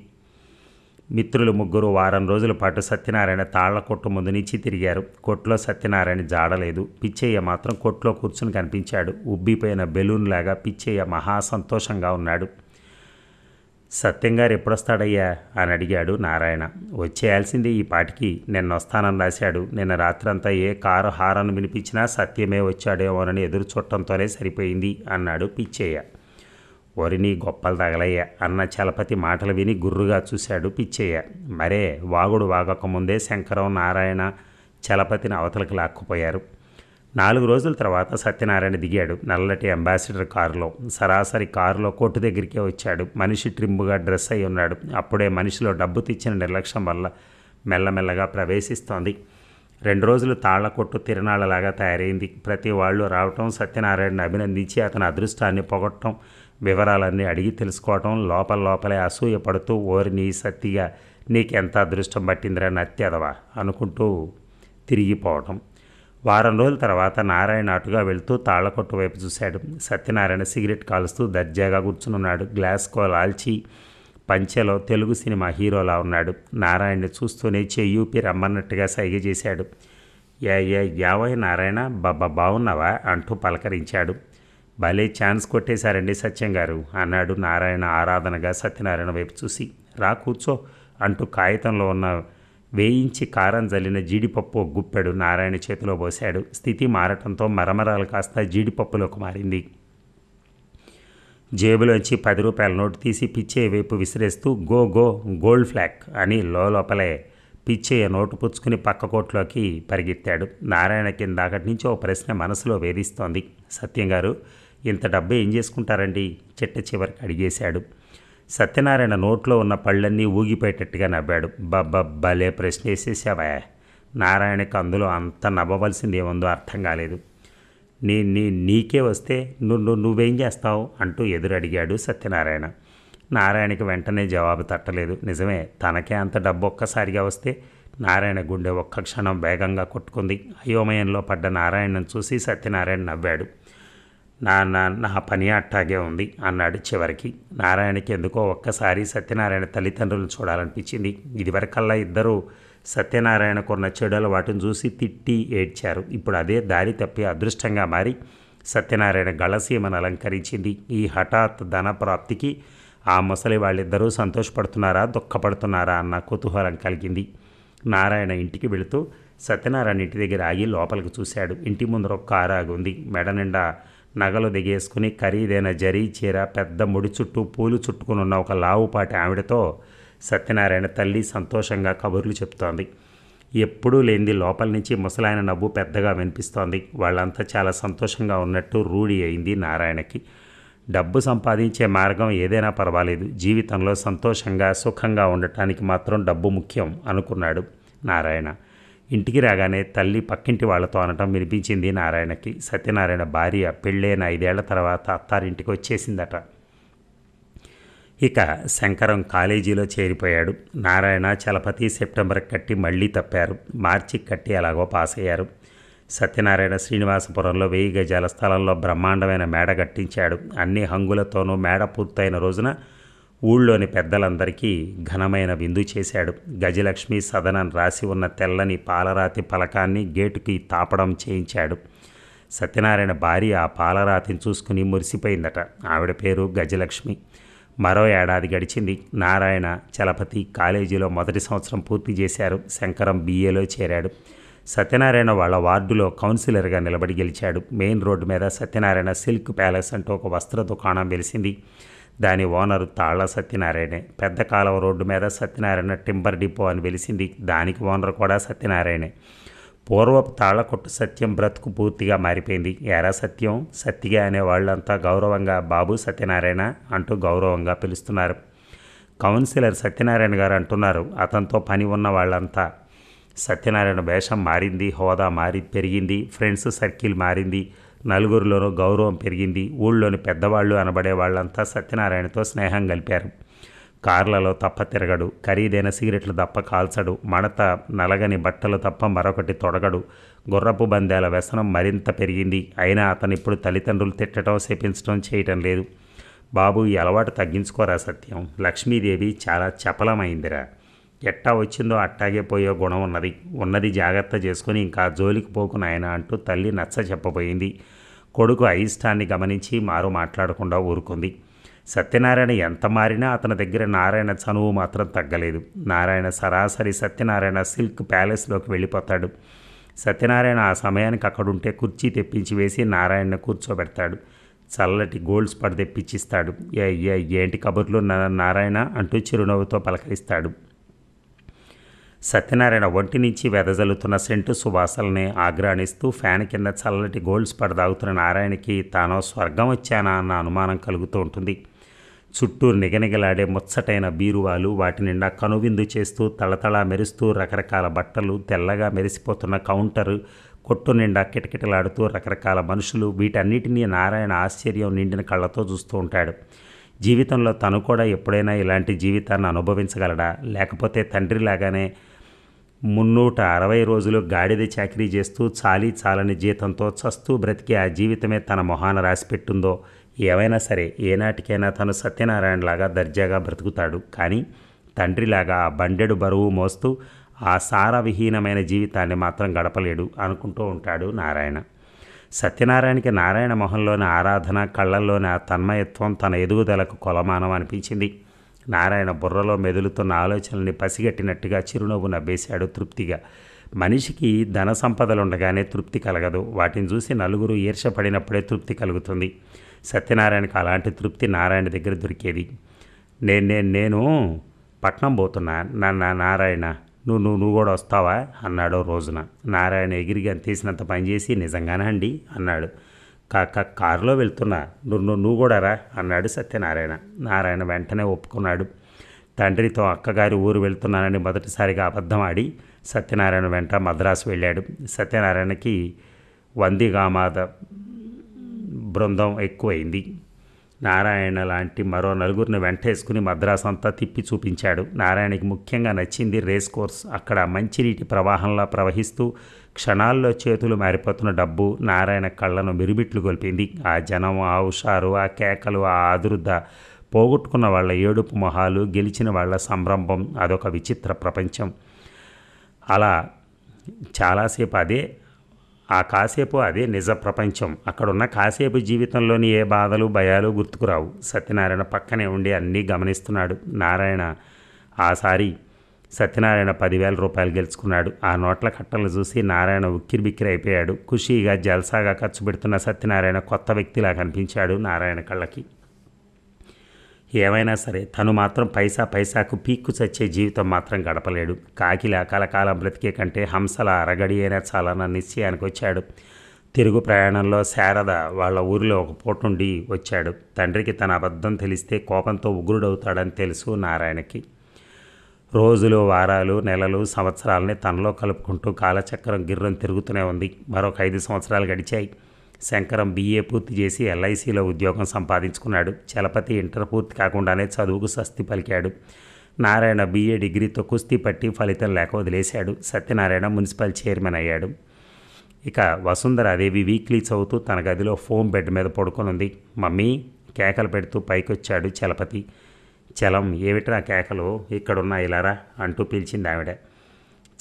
మిత్రులు ముగ్గురు వారం రోజుల పాటు సత్యనారాయణ తాళ్ల కొట్టు ముందు నుంచి తిరిగారు కొట్లో సత్యనారాయణ జాడలేదు పిచ్చయ్య మాత్రం కొట్లో కూర్చుని కనిపించాడు ఉబ్బిపోయిన బెలూన్ లాగా పిచ్చయ్య మహా సంతోషంగా ఉన్నాడు సత్యం గారు ఎప్పుడొస్తాడయ్యా అని అడిగాడు నారాయణ వచ్చేయాల్సింది ఈ పాటికి నిన్న వస్తానని రాశాడు నిన్న రాత్రంతా ఏ కారు హారాన్ని వినిపించినా సత్యమే వచ్చాడేమోనని ఎదురు చూడటంతోనే సరిపోయింది అన్నాడు పిచ్చయ్య వరిని గొప్పలు తగలయ్య అన్న చలపతి మాటలు విని గుర్రుగా చూశాడు పిచ్చయ్య మరే వాగుడు వాగకముందే శంకరం నారాయణ చలపతిని అవతలకు లాక్కుపోయారు నాలుగు రోజుల తర్వాత సత్యనారాయణ దిగాడు నల్లటి అంబాసిడర్ కారులో సరాసరి కారులో కొట్టు దగ్గరికే వచ్చాడు మనిషి ట్రిమ్గా డ్రెస్ అయి ఉన్నాడు అప్పుడే మనిషిలో డబ్బు తెచ్చిన నిర్లక్ష్యం వల్ల మెల్లమెల్లగా ప్రవేశిస్తోంది రెండు రోజులు తాళ్ల కొట్టు తిరణాళ్ళలాగా తయారైంది ప్రతి వాళ్ళు రావటం సత్యనారాయణను అభినందించి అతని అదృష్టాన్ని పొగట్టడం వివరాలన్నీ అడిగి తెలుసుకోవటం లోపల లోపలే అసూయపడుతూ ఓరి నీ సత్తిగా నీకెంత అదృష్టం పట్టిందిరా నత్యదవా అనుకుంటూ తిరిగిపోవటం వారం రోజుల తర్వాత నారాయణ అటుగా వెళ్తూ తాళ్ళకొట్టు వైపు చూశాడు సత్యనారాయణ సిగరెట్ కాలుస్తూ దర్జాగా కూర్చునున్నాడు గ్లాస్ కో లాల్చి పంచెలో తెలుగు సినిమా హీరోలా ఉన్నాడు నారాయణ్ని చూస్తూనే చెయ్యూపి రమ్మన్నట్టుగా సైగ చేశాడు ఏ ఏ యావయ్య నారాయణ బాబా బాగున్నావా అంటూ పలకరించాడు భలే ఛాన్స్ కొట్టేశారండి సత్యం గారు అన్నాడు నారాయణ ఆరాధనగా సత్యనారాయణ వైపు చూసి రా కూర్చో అంటూ కాగితంలో ఉన్న వేయించి కారం జల్లిన జీడిపప్పు గుప్పెడు నారాయణ చేతిలో పోశాడు స్థితి మారటంతో మరమరాలు కాస్త జీడిపప్పులోకి మారింది జేబులోంచి పది రూపాయల నోటు తీసి పిచ్చే వైపు విసిరేస్తూ గో గో గోల్డ్ ఫ్లాక్ అని లోపలే పిచ్చయ్య నోటు పుచ్చుకుని పక్క కోట్లోకి పరిగెత్తాడు నారాయణ కింద అక్కడి నుంచి ఓ ప్రశ్న మనసులో వేధిస్తోంది సత్యం గారు ఇంత డబ్బు ఏం చేసుకుంటారండి చెట్ట చివరికి అడిగేశాడు సత్యనారాయణ నోట్లో ఉన్న పళ్ళన్నీ ఊగిపోయేటట్టుగా నవ్వాడు బబ్బ ప్రశ్న వేసేసావా నారాయణకి అందులో అంత నవ్వవలసింది ఏముందో అర్థం కాలేదు నీ నీ నీకే వస్తే నువ్వు నువ్వేం చేస్తావు అంటూ ఎదురు అడిగాడు సత్యనారాయణ నారాయణకి వెంటనే జవాబు తట్టలేదు నిజమే తనకే అంత డబ్బు ఒక్కసారిగా వస్తే నారాయణ గుండె ఒక్క క్షణం వేగంగా కొట్టుకుంది అయోమయంలో పడ్డ నారాయణను చూసి సత్యనారాయణ నవ్వాడు నాన్న నా పని అట్టాగే ఉంది అన్నాడు చివరికి నారాయణకి ఎందుకో ఒక్కసారి సత్యనారాయణ తల్లిదండ్రులను చూడాలనిపించింది ఇదివరకల్లా ఇద్దరూ సత్యనారాయణకున్న చెడుల వాటిని చూసి తిట్టి ఏడ్చారు ఇప్పుడు అదే దారి తప్పి అదృష్టంగా మారి సత్యనారాయణ గళసీమను అలంకరించింది ఈ హఠాత్ ధన ప్రాప్తికి ఆ ముసలి వాళ్ళిద్దరూ సంతోషపడుతున్నారా దుఃఖపడుతున్నారా అన్న కుతూహలం కలిగింది నారాయణ ఇంటికి వెళుతూ సత్యనారాయణ ఇంటి దగ్గర ఆగి లోపలికి చూశాడు ఇంటి ముందర ఒక కారు ఆగుంది మెడ నిండా నగలు దిగేసుకుని ఖరీదైన జరీ చీర పెద్ద ముడి చుట్టూ పూలు చుట్టుకుని ఉన్న ఒక లావుపాటి ఆవిడతో సత్యనారాయణ తల్లి సంతోషంగా కబుర్లు చెప్తోంది ఎప్పుడూ లేనిది లోపల నుంచి ముసలాయన నవ్వు పెద్దగా వినిపిస్తోంది వాళ్ళంతా చాలా సంతోషంగా ఉన్నట్టు రూఢి అయింది నారాయణకి డబ్బు సంపాదించే మార్గం ఏదైనా పర్వాలేదు జీవితంలో సంతోషంగా సుఖంగా ఉండటానికి మాత్రం డబ్బు ముఖ్యం అనుకున్నాడు నారాయణ ఇంటికి రాగానే తల్లి పక్కింటి వాళ్లతో అనటం వినిపించింది నారాయణకి సత్యనారాయణ భార్య పెళ్ళైన ఐదేళ్ల తర్వాత అత్తారింటికి వచ్చేసిందట ఇక శంకరం కాలేజీలో చేరిపోయాడు నారాయణ చలపతి సెప్టెంబర్ కట్టి మళ్ళీ తప్పారు మార్చి కట్టి ఎలాగో పాస్ అయ్యారు సత్యనారాయణ శ్రీనివాసపురంలో వెయ్యి గజాల స్థలంలో బ్రహ్మాండమైన మేడ కట్టించాడు అన్ని హంగులతోనూ మేడ పూర్తయిన రోజున ఊళ్ళోని పెద్దలందరికీ ఘనమైన విందు చేశాడు గజలక్ష్మి సదనం రాసి ఉన్న తెల్లని పాలరాతి పలకాన్ని గేటుకి తాపడం చేయించాడు సత్యనారాయణ భార్య ఆ పాలరాతిని చూసుకుని మురిసిపోయిందట ఆవిడ పేరు గజలక్ష్మి మరో ఏడాది గడిచింది నారాయణ చలపతి కాలేజీలో మొదటి సంవత్సరం పూర్తి చేశారు శంకరం బీఏలో చేరాడు సత్యనారాయణ వాళ్ళ వార్డులో కౌన్సిలర్గా నిలబడి గెలిచాడు మెయిన్ రోడ్డు మీద సత్యనారాయణ సిల్క్ ప్యాలెస్ అంటూ ఒక వస్త్ర దుకాణం వెలిసింది దాని ఓనరు తాళ్ల సత్యనారాయణే పెద్ద కాలువ రోడ్డు మీద సత్యనారాయణ టింబర్ డిపో అని వెలిసింది దానికి ఓనర్ కూడా సత్యనారాయణే పూర్వపు కొట్టు సత్యం బ్రతుకు పూర్తిగా మారిపోయింది ఎరా సత్యం సత్తిగా అనే వాళ్ళంతా గౌరవంగా బాబు సత్యనారాయణ అంటూ గౌరవంగా పిలుస్తున్నారు కౌన్సిలర్ సత్యనారాయణ గారు అంటున్నారు అతనితో పని ఉన్న వాళ్ళంతా సత్యనారాయణ వేషం మారింది హోదా మారి పెరిగింది ఫ్రెండ్స్ సర్కిల్ మారింది నలుగురిలోనూ గౌరవం పెరిగింది ఊళ్ళోని పెద్దవాళ్ళు అనబడే వాళ్ళంతా సత్యనారాయణతో స్నేహం కలిపారు కార్లలో తప్ప తిరగడు ఖరీదైన సిగరెట్లు తప్ప కాల్చడు మడత నలగని బట్టలు తప్ప మరొకటి తొడగడు గుర్రపు బందేల వ్యసనం మరింత పెరిగింది అయినా అతను ఇప్పుడు తల్లిదండ్రులు తిట్టడం శపించడం చేయటం లేదు బాబు ఈ అలవాటు తగ్గించుకోరా సత్యం లక్ష్మీదేవి చాలా చపలమైందిరా ఎట్టా వచ్చిందో అట్టాగే పోయే గుణం ఉన్నది ఉన్నది జాగ్రత్త చేసుకుని ఇంకా జోలికి పోకు నాయన అంటూ తల్లి నచ్చ చెప్పబోయింది కొడుకు అయిష్టాన్ని గమనించి మారు మాట్లాడకుండా ఊరుకుంది సత్యనారాయణ ఎంత మారినా అతని దగ్గర నారాయణ చనువు మాత్రం తగ్గలేదు నారాయణ సరాసరి సత్యనారాయణ సిల్క్ ప్యాలెస్లోకి వెళ్ళిపోతాడు సత్యనారాయణ ఆ సమయానికి అక్కడుంటే కుర్చీ తెప్పించి వేసి నారాయణ కూర్చోబెడతాడు చల్లటి గోల్డ్ స్పాట్ తెప్పించిస్తాడు ఏ ఏంటి కబుర్లు నారాయణ అంటూ చిరునవ్వుతో పలకరిస్తాడు సత్యనారాయణ ఒంటి నుంచి వెదజల్లుతున్న సెంటు సువాసనల్ని ఆగ్రాణిస్తూ ఫ్యాన్ కింద చల్లటి గోల్స్ పడదాగుతున్న నారాయణకి తాను స్వర్గం వచ్చానా అన్న అనుమానం కలుగుతూ ఉంటుంది చుట్టూ నిగనిగలాడే ముచ్చటైన బీరువాలు వాటి నిండా కనువిందు చేస్తూ తళతళ మెరుస్తూ రకరకాల బట్టలు తెల్లగా మెరిసిపోతున్న కౌంటరు కొట్టు నిండా కిటకిటలాడుతూ రకరకాల మనుషులు వీటన్నిటినీ నారాయణ ఆశ్చర్యం నిండిన కళ్ళతో చూస్తూ ఉంటాడు జీవితంలో తను కూడా ఎప్పుడైనా ఇలాంటి జీవితాన్ని అనుభవించగలడా లేకపోతే తండ్రిలాగానే మున్నూట అరవై రోజులు గాడిద చాకరీ చేస్తూ చాలీ చాలని జీతంతో చస్తూ బ్రతికి ఆ జీవితమే తన మొహాన రాసిపెట్టుందో ఏవైనా సరే ఏనాటికైనా తను సత్యనారాయణలాగా దర్జాగా బ్రతుకుతాడు కానీ తండ్రిలాగా ఆ బండెడు బరువు మోస్తూ ఆ సారవిహీనమైన జీవితాన్ని మాత్రం గడపలేడు అనుకుంటూ ఉంటాడు నారాయణ సత్యనారాయణకి నారాయణ మొహంలోని ఆరాధన కళ్ళల్లోని ఆ తన్మయత్వం తన ఎదుగుదలకు కొలమానం అనిపించింది నారాయణ బుర్రలో మెదులుతున్న ఆలోచనల్ని పసిగట్టినట్టుగా చిరునవ్వు నవ్వేశాడు తృప్తిగా మనిషికి ధన సంపదలుండగానే తృప్తి కలగదు వాటిని చూసి నలుగురు ఈర్షపడినప్పుడే తృప్తి కలుగుతుంది సత్యనారాయణకు అలాంటి తృప్తి నారాయణ దగ్గర దొరికేది నేనే నేను పట్నం పోతున్నా నా నారాయణ నువ్వు నువ్వు నువ్వు కూడా వస్తావా అన్నాడు రోజున నారాయణ ఎగిరిగా తీసినంత పనిచేసి నిజంగానే అండి అన్నాడు కాక కారులో వెళ్తున్నా నువ్వు నువ్వు కూడా రా అన్నాడు సత్యనారాయణ నారాయణ వెంటనే ఒప్పుకున్నాడు తండ్రితో అక్కగారి ఊరు వెళ్తున్నానని మొదటిసారిగా అబద్ధం ఆడి సత్యనారాయణ వెంట మద్రాసు వెళ్ళాడు సత్యనారాయణకి వందిగామాద బృందం ఎక్కువైంది నారాయణ లాంటి మరో నలుగురిని వెంటేసుకుని మద్రాసు అంతా తిప్పి చూపించాడు నారాయణకి ముఖ్యంగా నచ్చింది రేస్ కోర్స్ అక్కడ మంచినీటి ప్రవాహంలా ప్రవహిస్తూ క్షణాల్లో చేతులు మారిపోతున్న డబ్బు నారాయణ కళ్ళను మిరుబిట్లు కొలిపింది ఆ జనం ఆ హుషారు ఆ కేకలు ఆ ఆదురుద్ద పోగొట్టుకున్న వాళ్ళ ఏడుపు మొహాలు గెలిచిన వాళ్ళ సంరంభం అదొక విచిత్ర ప్రపంచం అలా చాలాసేపు అదే ఆ కాసేపు అదే నిజ ప్రపంచం అక్కడున్న కాసేపు జీవితంలోని ఏ బాధలు భయాలు గుర్తుకురావు సత్యనారాయణ పక్కనే ఉండి అన్నీ గమనిస్తున్నాడు నారాయణ ఆసారి సత్యనారాయణ పదివేల రూపాయలు గెలుచుకున్నాడు ఆ నోట్ల కట్టలు చూసి నారాయణ అయిపోయాడు ఖుషీగా జల్సాగా ఖర్చు పెడుతున్న సత్యనారాయణ కొత్త వ్యక్తిలా కనిపించాడు నారాయణ కళ్ళకి ఏమైనా సరే తను మాత్రం పైసా పైసాకు పీక్కు చచ్చే జీవితం మాత్రం గడపలేడు కాకిల కలకాలం బ్రతికే కంటే హంసల అరగడి అయినా చాలన్న నిశ్చయానికి వచ్చాడు తిరుగు ప్రయాణంలో శారద వాళ్ళ ఊరిలో ఒక పూటుండి వచ్చాడు తండ్రికి తన అబద్ధం తెలిస్తే కోపంతో ఉగ్రుడవుతాడని తెలుసు నారాయణకి రోజులు వారాలు నెలలు సంవత్సరాలని తనలో కలుపుకుంటూ కాలచక్రం గిర్రం తిరుగుతూనే ఉంది మరొక ఐదు సంవత్సరాలు గడిచాయి శంకరం బీఏ పూర్తి చేసి ఎల్ఐసిలో ఉద్యోగం సంపాదించుకున్నాడు చలపతి ఇంటర్ పూర్తి కాకుండానే చదువుకు స్వస్తి పలికాడు నారాయణ బీఏ డిగ్రీతో కుస్తీ పట్టి ఫలితం లేక వదిలేశాడు సత్యనారాయణ మున్సిపల్ చైర్మన్ అయ్యాడు ఇక అదేవి వీక్లీ చదువుతూ తన గదిలో ఫోమ్ బెడ్ మీద పడుకొనుంది మమ్మీ కేకలు పెడుతూ పైకొచ్చాడు చలపతి చలం ఏమిట్రా కేకలు ఇక్కడున్నా ఇలారా అంటూ పిలిచింది ఆవిడ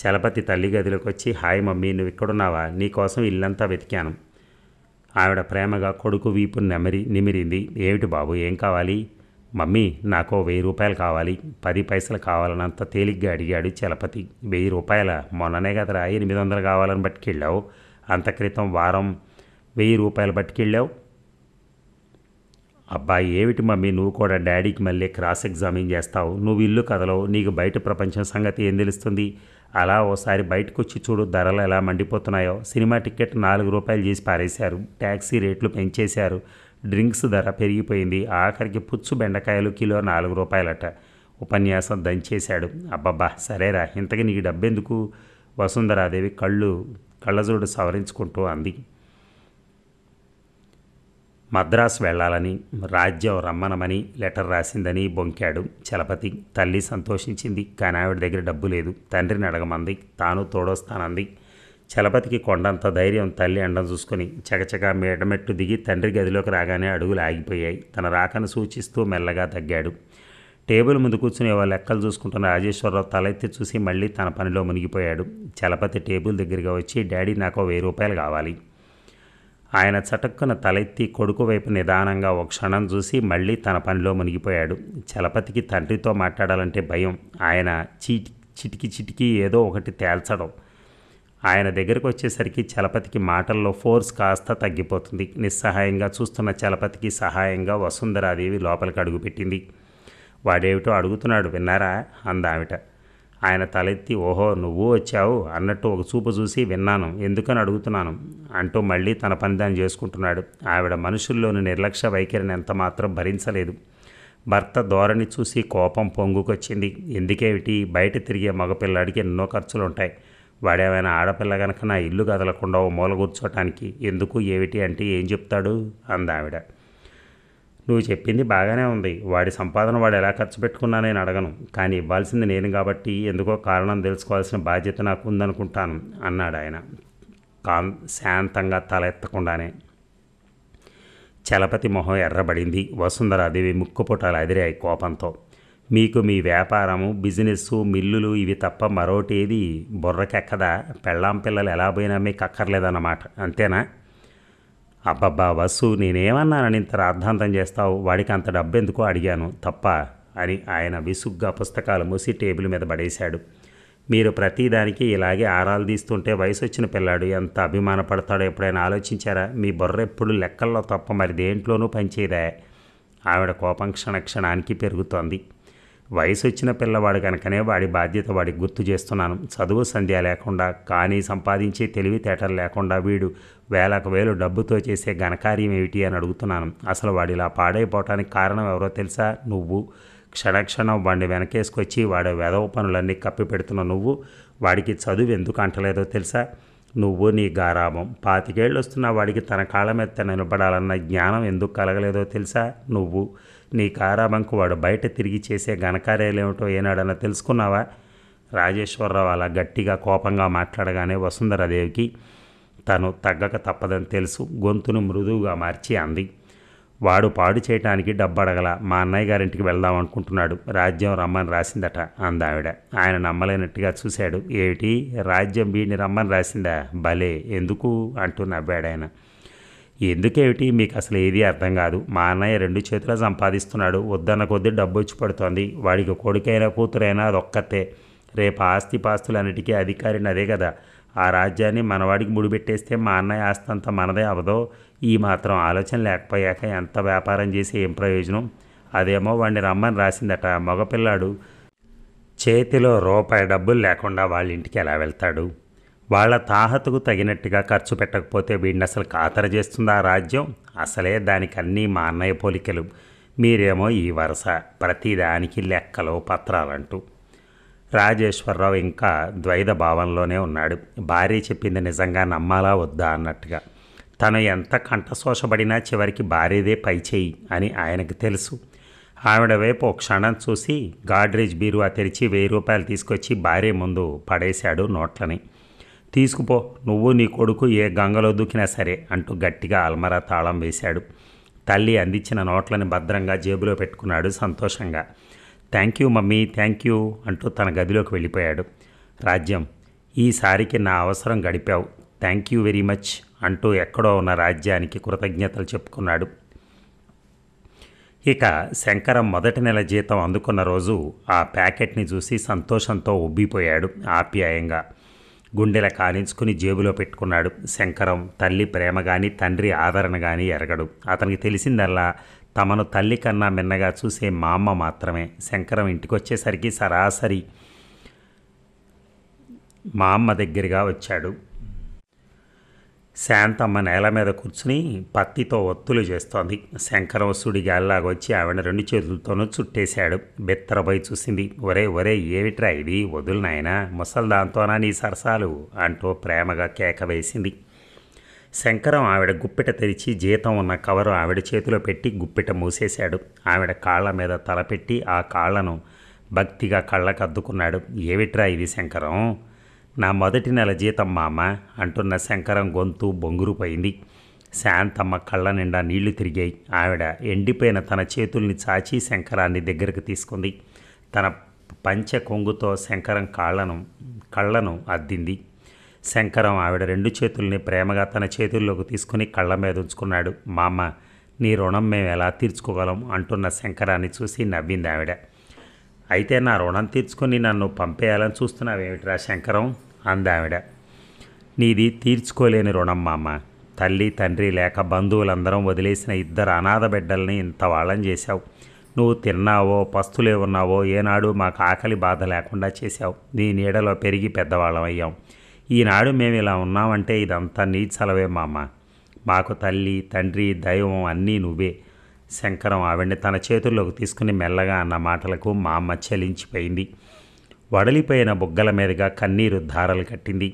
చలపతి తల్లి గదిలోకి వచ్చి హాయ్ మమ్మీ నువ్వు ఇక్కడున్నావా నీకోసం ఇల్లంతా వెతికాను ఆవిడ ప్రేమగా కొడుకు వీపు నెమరి నిమిరింది ఏమిటి బాబు ఏం కావాలి మమ్మీ నాకు వెయ్యి రూపాయలు కావాలి పది పైసలు కావాలన్నంత తేలిగ్గా అడిగాడు చలపతి వెయ్యి రూపాయల మొన్ననే కదరా ఎనిమిది వందలు కావాలని పట్టుకెళ్ళావు అంత క్రితం వారం వెయ్యి రూపాయలు పట్టుకెళ్ళావు అబ్బాయి ఏమిటి మమ్మీ నువ్వు కూడా డాడీకి మళ్ళీ క్రాస్ ఎగ్జామిన్ చేస్తావు నువ్వు ఇల్లు కదలవు నీకు బయట ప్రపంచం సంగతి ఏం తెలుస్తుంది అలా ఓసారి బయటకు వచ్చి చూడు ధరలు ఎలా మండిపోతున్నాయో సినిమా టికెట్ నాలుగు రూపాయలు చేసి పారేశారు ట్యాక్సీ రేట్లు పెంచేశారు డ్రింక్స్ ధర పెరిగిపోయింది ఆఖరికి పుచ్చు బెండకాయలు కిలో నాలుగు రూపాయలట ఉపన్యాసం దంచేశాడు అబ్బబ్బా సరేరా ఇంతకీ నీకు డబ్బెందుకు వసుంధరాదేవి కళ్ళు కళ్ళజోడు సవరించుకుంటూ అంది మద్రాసు వెళ్లాలని రాజ్యం రమ్మనమని లెటర్ రాసిందని బొంకాడు చలపతి తల్లి సంతోషించింది కానీ ఆవిడ దగ్గర డబ్బు లేదు తండ్రిని అడగమంది తాను తోడొస్తానంది చలపతికి కొండంత ధైర్యం తల్లి అండం చూసుకుని చకచక మేడమెట్టు దిగి తండ్రి గదిలోకి రాగానే అడుగులు ఆగిపోయాయి తన రాకను సూచిస్తూ మెల్లగా తగ్గాడు టేబుల్ ముందు కూర్చుని వాళ్ళ లెక్కలు చూసుకుంటున్న రాజేశ్వరరావు తలెత్తి చూసి మళ్ళీ తన పనిలో మునిగిపోయాడు చలపతి టేబుల్ దగ్గరగా వచ్చి డాడీ నాకు వెయ్యి రూపాయలు కావాలి ఆయన చటక్కున తలెత్తి కొడుకు వైపు నిదానంగా ఒక క్షణం చూసి మళ్ళీ తన పనిలో మునిగిపోయాడు చలపతికి తండ్రితో మాట్లాడాలంటే భయం ఆయన చీ చిటికి చిటికి ఏదో ఒకటి తేల్చడం ఆయన దగ్గరకు వచ్చేసరికి చలపతికి మాటల్లో ఫోర్స్ కాస్త తగ్గిపోతుంది నిస్సహాయంగా చూస్తున్న చలపతికి సహాయంగా వసుంధరాదేవి లోపలికి అడుగుపెట్టింది వాడేమిటో అడుగుతున్నాడు విన్నారా అందావిట ఆయన తలెత్తి ఓహో నువ్వు వచ్చావు అన్నట్టు ఒక చూపు చూసి విన్నాను ఎందుకని అడుగుతున్నాను అంటూ మళ్ళీ తన పని దాన్ని చేసుకుంటున్నాడు ఆవిడ మనుషుల్లోని నిర్లక్ష్య వైఖరిని ఎంత మాత్రం భరించలేదు భర్త ధోరణి చూసి కోపం పొంగుకొచ్చింది ఎందుకేమిటి బయట తిరిగే మగపిల్లాడికి ఎన్నో ఖర్చులు ఉంటాయి వాడేమైనా ఆడపిల్ల కనుక నా ఇల్లు కదలకుండా ఓ మూల కూర్చోటానికి ఎందుకు ఏమిటి అంటే ఏం చెప్తాడు అందావిడ నువ్వు చెప్పింది బాగానే ఉంది వాడి సంపాదన వాడు ఎలా ఖర్చు పెట్టుకున్నా నేను అడగను కానీ ఇవ్వాల్సింది నేను కాబట్టి ఎందుకో కారణం తెలుసుకోవాల్సిన బాధ్యత నాకు ఉందనుకుంటాను అన్నాడు ఆయన కాం శాంతంగా తల ఎత్తకుండానే చలపతి మొహం ఎర్రబడింది వసుంధరాదేవి ముక్కుపుటాలు అదిరాయి కోపంతో మీకు మీ వ్యాపారము బిజినెస్ మిల్లులు ఇవి తప్ప మరోటేది బుర్రకెక్కదా పెళ్ళాం పిల్లలు ఎలా పోయినా మీకు అక్కర్లేదన్నమాట అంతేనా అబ్బబ్బా వసు నేనేమన్నానని ఇంత రాద్ధాంతం చేస్తావు వాడికి అంత డబ్బెందుకో అడిగాను తప్ప అని ఆయన విసుగ్గా పుస్తకాలు మూసి టేబుల్ మీద పడేశాడు మీరు ప్రతిదానికి ఇలాగే ఆరాలు తీస్తుంటే వయసు వచ్చిన పిల్లాడు ఎంత అభిమానపడతాడో ఎప్పుడైనా ఆలోచించారా మీ బుర్ర ఎప్పుడు లెక్కల్లో తప్ప మరి దేంట్లోనూ పనిచేదా ఆవిడ కోపం క్షణ క్షణానికి పెరుగుతోంది వయసు వచ్చిన పిల్లవాడు కనుకనే వాడి బాధ్యత వాడికి గుర్తు చేస్తున్నాను చదువు సంధ్య లేకుండా కానీ సంపాదించే తెలివితేటలు లేకుండా వీడు వేలకు వేలు డబ్బుతో చేసే ఘనకార్యం ఏమిటి అని అడుగుతున్నాను అసలు వాడు ఇలా పాడైపోవటానికి కారణం ఎవరో తెలుసా నువ్వు క్షణక్షణం వాడిని వెనకేసుకొచ్చి వాడి వెధవ పనులన్నీ పెడుతున్న నువ్వు వాడికి చదువు ఎందుకు అంటలేదో తెలుసా నువ్వు నీ గారాభం పాతికేళ్ళు వస్తున్న వాడికి తన కాళ్ళ మీద నిలబడాలన్న జ్ఞానం ఎందుకు కలగలేదో తెలుసా నువ్వు నీ కారాబంకు వాడు బయట తిరిగి చేసే ఘనకార్యాలేమిటో ఏనాడన్నా తెలుసుకున్నావా రాజేశ్వరరావు అలా గట్టిగా కోపంగా మాట్లాడగానే వసుంధరాదేవికి తను తగ్గక తప్పదని తెలుసు గొంతును మృదువుగా మార్చి అంది వాడు పాడు చేయటానికి డబ్బడగల మా అన్నయ్య గారింటికి వెళ్దాం అనుకుంటున్నాడు రాజ్యం రమ్మని రాసిందట అందావిడ ఆయన నమ్మలేనట్టుగా చూశాడు ఏమిటి రాజ్యం వీడిని రమ్మని రాసిందా భలే ఎందుకు అంటూ నవ్వాడాయన ఎందుకేమిటి మీకు అసలు ఏది అర్థం కాదు మా అన్నయ్య రెండు చేతుల సంపాదిస్తున్నాడు వద్దన్న కొద్దీ డబ్బు వచ్చి పడుతోంది వాడికి కొడుకైనా కూతురైనా అదొక్కతే రేపు ఆస్తి పాస్తులన్నిటికీ అధికారిని అదే కదా ఆ రాజ్యాన్ని మనవాడికి ముడిపెట్టేస్తే మా అన్నయ్య ఆస్తి అంతా మనదే అవదో ఈ మాత్రం ఆలోచన లేకపోయాక ఎంత వ్యాపారం చేసి ఏం ప్రయోజనం అదేమో వాడిని రమ్మని రాసిందట మగపిల్లాడు చేతిలో రూపాయి డబ్బులు లేకుండా వాళ్ళ ఇంటికి ఎలా వెళ్తాడు వాళ్ళ తాహతకు తగినట్టుగా ఖర్చు పెట్టకపోతే వీడిని అసలు ఖాతర చేస్తుందా ఆ రాజ్యం అసలే దానికి అన్నీ మా అన్నయ్య పోలికలు మీరేమో ఈ వరుస ప్రతిదానికి లెక్కలు పత్రాలంటూ రాజేశ్వరరావు ఇంకా ద్వైద భావంలోనే ఉన్నాడు భార్య చెప్పింది నిజంగా నమ్మాలా వద్దా అన్నట్టుగా తను ఎంత కంఠశోషబడినా చివరికి భార్యదే పై చేయి అని ఆయనకు తెలుసు ఆవిడ వైపు ఒక క్షణం చూసి గాడ్రేజ్ బీరువా తెరిచి వెయ్యి రూపాయలు తీసుకొచ్చి భార్య ముందు పడేశాడు నోట్లని తీసుకుపో నువ్వు నీ కొడుకు ఏ గంగలో దూకినా సరే అంటూ గట్టిగా అల్మరా తాళం వేశాడు తల్లి అందించిన నోట్లని భద్రంగా జేబులో పెట్టుకున్నాడు సంతోషంగా thank you mummy thank you అంటూ తన గదిలోకి వెళ్ళిపోయాడు రాజ్యం ఈసారికి నా అవసరం గడిపావు థ్యాంక్ యూ వెరీ మచ్ అంటూ ఎక్కడో ఉన్న రాజ్యానికి కృతజ్ఞతలు చెప్పుకున్నాడు ఇక శంకరం మొదటి నెల జీతం అందుకున్న రోజు ఆ ప్యాకెట్ని చూసి సంతోషంతో ఉబ్బిపోయాడు ఆప్యాయంగా గుండెల కాలించుకుని జేబులో పెట్టుకున్నాడు శంకరం తల్లి ప్రేమ కానీ తండ్రి ఆదరణ కానీ ఎరగడు అతనికి తెలిసిందల్లా తమను తల్లి కన్నా మిన్నగా చూసే మా అమ్మ మాత్రమే శంకరం ఇంటికొచ్చేసరికి సరాసరి మా అమ్మ దగ్గరగా వచ్చాడు శాంతమ్మ నేల మీద కూర్చుని పత్తితో ఒత్తులు చేస్తోంది శంకరవసుడి వచ్చి ఆవిడ రెండు చేతులతోనూ చుట్టేశాడు బెత్తరపోయి చూసింది ఒరే ఒరే ఏమిట్రా ఇది వదులు నాయనా ముసల్దాంతోనా నీ సరసాలు అంటూ ప్రేమగా కేక వేసింది శంకరం ఆవిడ గుప్పిట తెరిచి జీతం ఉన్న కవరు ఆవిడ చేతిలో పెట్టి గుప్పిట మూసేశాడు ఆవిడ కాళ్ళ మీద తలపెట్టి ఆ కాళ్లను భక్తిగా కళ్ళకద్దుకున్నాడు ఏమిట్రా ఇది శంకరం నా మొదటి నెల జీతం మామ అంటున్న శంకరం గొంతు బొంగురుపోయింది శాంతమ్మ కళ్ళ నిండా నీళ్లు తిరిగాయి ఆవిడ ఎండిపోయిన తన చేతుల్ని చాచి శంకరాన్ని దగ్గరకు తీసుకుంది తన పంచ కొంగుతో శంకరం కాళ్లను కళ్ళను అద్దింది శంకరం ఆవిడ రెండు చేతుల్ని ప్రేమగా తన చేతుల్లోకి తీసుకుని కళ్ళ మీద ఉంచుకున్నాడు మామ నీ రుణం మేము ఎలా తీర్చుకోగలం అంటున్న శంకరాన్ని చూసి నవ్వింది ఆవిడ అయితే నా రుణం తీర్చుకొని నన్ను పంపేయాలని చూస్తున్నావేమిట్రా శంకరం అందావిడ నీది తీర్చుకోలేని రుణం మామ తల్లి తండ్రి లేక బంధువులందరం వదిలేసిన ఇద్దరు అనాథ బిడ్డల్ని ఇంత వాళ్ళం చేశావు నువ్వు తిన్నావో పస్తులే ఉన్నావో ఏనాడు మాకు ఆకలి బాధ లేకుండా చేశావు నీ నీడలో పెరిగి పెద్దవాళ్ళం అయ్యాం ఈనాడు మేము ఇలా ఉన్నామంటే ఇదంతా నీ చలవే మామ మాకు తల్లి తండ్రి దైవం అన్నీ నువ్వే శంకరం ఆవిడ్ని తన చేతుల్లోకి తీసుకుని మెల్లగా అన్న మాటలకు మా అమ్మ చలించిపోయింది వడలిపోయిన బుగ్గల మీదుగా కన్నీరు ధారలు కట్టింది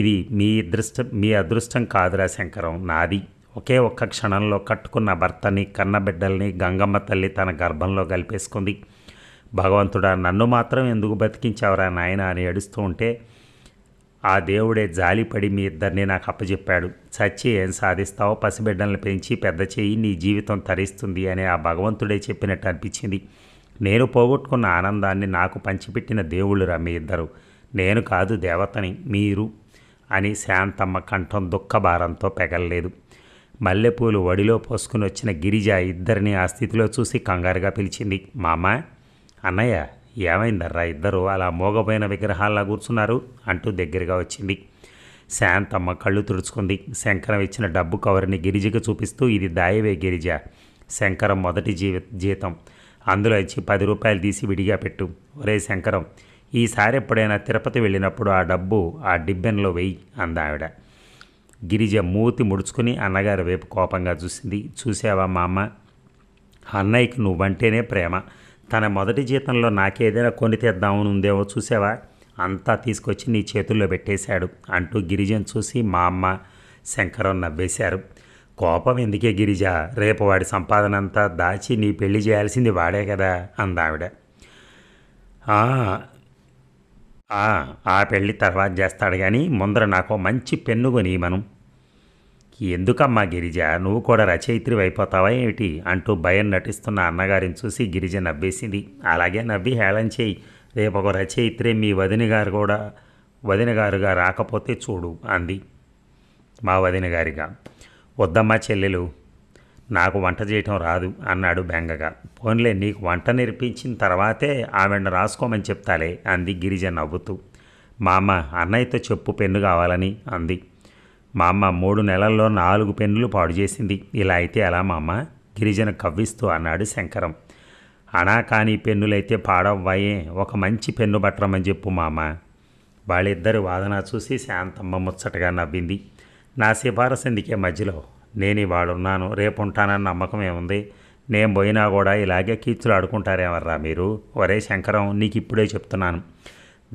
ఇది మీ అదృష్టం మీ అదృష్టం కాదురా శంకరం నాది ఒకే ఒక్క క్షణంలో కట్టుకున్న భర్తని కన్నబిడ్డల్ని గంగమ్మ తల్లి తన గర్భంలో కలిపేసుకుంది భగవంతుడా నన్ను మాత్రం ఎందుకు బతికించావరా నాయన అని ఏడుస్తూ ఉంటే ఆ దేవుడే జాలిపడి మీ ఇద్దరిని నాకు అప్పచెప్పాడు చచ్చి ఏం సాధిస్తావో పసిబిడ్డలను పెంచి పెద్ద చేయి నీ జీవితం తరిస్తుంది అని ఆ భగవంతుడే చెప్పినట్టు అనిపించింది నేను పోగొట్టుకున్న ఆనందాన్ని నాకు పంచిపెట్టిన దేవుళ్ళురా మీ ఇద్దరు నేను కాదు దేవతని మీరు అని శాంతమ్మ కంఠం దుఃఖభారంతో పెగలలేదు మల్లెపూలు వడిలో పోసుకుని వచ్చిన గిరిజ ఇద్దరిని ఆ స్థితిలో చూసి కంగారుగా పిలిచింది మామ అన్నయ్య ఏమైందర్రా ఇద్దరు అలా మోగపోయిన విగ్రహాల్లా కూర్చున్నారు అంటూ దగ్గరగా వచ్చింది శాంతమ్మ కళ్ళు తుడుచుకుంది శంకరం ఇచ్చిన డబ్బు కవర్ని గిరిజకు చూపిస్తూ ఇది దాయవే గిరిజ శంకరం మొదటి జీవి జీతం అందులో ఇచ్చి పది రూపాయలు తీసి విడిగా పెట్టు ఒరే శంకరం ఈసారి ఎప్పుడైనా తిరుపతి వెళ్ళినప్పుడు ఆ డబ్బు ఆ డిబ్బెన్లో వెయ్యి అందావిడ గిరిజ మూతి ముడుచుకుని అన్నగారి వైపు కోపంగా చూసింది చూసావా మా అమ్మ అన్నయ్యకి నువ్వంటేనే ప్రేమ తన మొదటి జీతంలో నాకేదైనా కొని తెద్దామని ఉందేమో చూసావా అంతా తీసుకొచ్చి నీ చేతుల్లో పెట్టేశాడు అంటూ గిరిజను చూసి మా అమ్మ శంకరం నవ్వేశారు కోపం ఎందుకే గిరిజ రేపు వాడి సంపాదన అంతా దాచి నీ పెళ్లి చేయాల్సింది వాడే కదా అందావిడ ఆ పెళ్ళి తర్వాత చేస్తాడు కానీ ముందర నాకు మంచి పెన్ను కొని మనం ఎందుకమ్మా గిరిజ నువ్వు కూడా రచయిత్రి అయిపోతావా ఏమిటి అంటూ భయం నటిస్తున్న అన్నగారిని చూసి గిరిజ నవ్వేసింది అలాగే నవ్వి హేళం చేయి రేపు ఒక రచయిత్రి మీ వదిన గారు కూడా వదిన గారుగా రాకపోతే చూడు అంది మా వదిన గారిగా వద్దమ్మా చెల్లెలు నాకు వంట చేయటం రాదు అన్నాడు బెంగగా పోన్లే నీకు వంట నేర్పించిన తర్వాతే ఆవిడ రాసుకోమని చెప్తాలే అంది గిరిజ నవ్వుతూ మా అమ్మ అన్నయ్యతో చెప్పు పెన్ను కావాలని అంది మా అమ్మ మూడు నెలల్లో నాలుగు పెన్నులు పాడు చేసింది ఇలా అయితే ఎలా మా అమ్మ గిరిజన కవ్విస్తూ అన్నాడు శంకరం అనా కాని పెన్నులైతే పాడవ్వాయే ఒక మంచి పెన్ను బట్టమని చెప్పు మామ వాళ్ళిద్దరి వాదన చూసి శాంతమ్మ ముచ్చటగా నవ్వింది నా సిఫారసు ఎందుకే మధ్యలో నేను వాడున్నాను ఉంటానన్న నమ్మకం ఏముంది నేను పోయినా కూడా ఇలాగే కీచులు ఆడుకుంటారేమర్రా మీరు ఒరే శంకరం నీకు ఇప్పుడే చెప్తున్నాను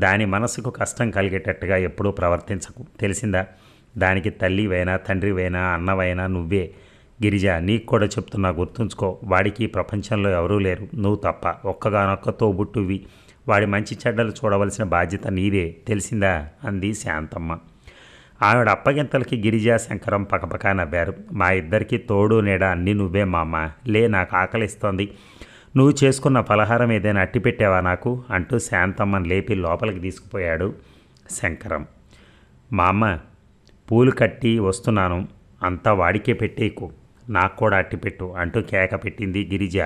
దాని మనసుకు కష్టం కలిగేటట్టుగా ఎప్పుడూ ప్రవర్తించకు తెలిసిందా దానికి తల్లి తండ్రి వైనా అన్నవైనా నువ్వే గిరిజ నీకు కూడా చెప్తున్నా గుర్తుంచుకో వాడికి ప్రపంచంలో ఎవరూ లేరు నువ్వు తప్ప ఒక్కగానొక్క తోబుట్టువి వాడి మంచి చెడ్డలు చూడవలసిన బాధ్యత నీదే తెలిసిందా అంది శాంతమ్మ ఆవిడ అప్పగింతలకి గిరిజ శంకరం పకపక నవ్వారు మా ఇద్దరికి తోడు నీడ అన్నీ నువ్వే అమ్మ లే నాకు ఆకలిస్తోంది నువ్వు చేసుకున్న పలహారం ఏదైనా అట్టి పెట్టావా నాకు అంటూ శాంతమ్మని లేపి లోపలికి తీసుకుపోయాడు శంకరం మా అమ్మ పూలు కట్టి వస్తున్నాను అంతా వాడికే పెట్టేకు నాకు కూడా అట్టిపెట్టు అంటూ కేక పెట్టింది గిరిజ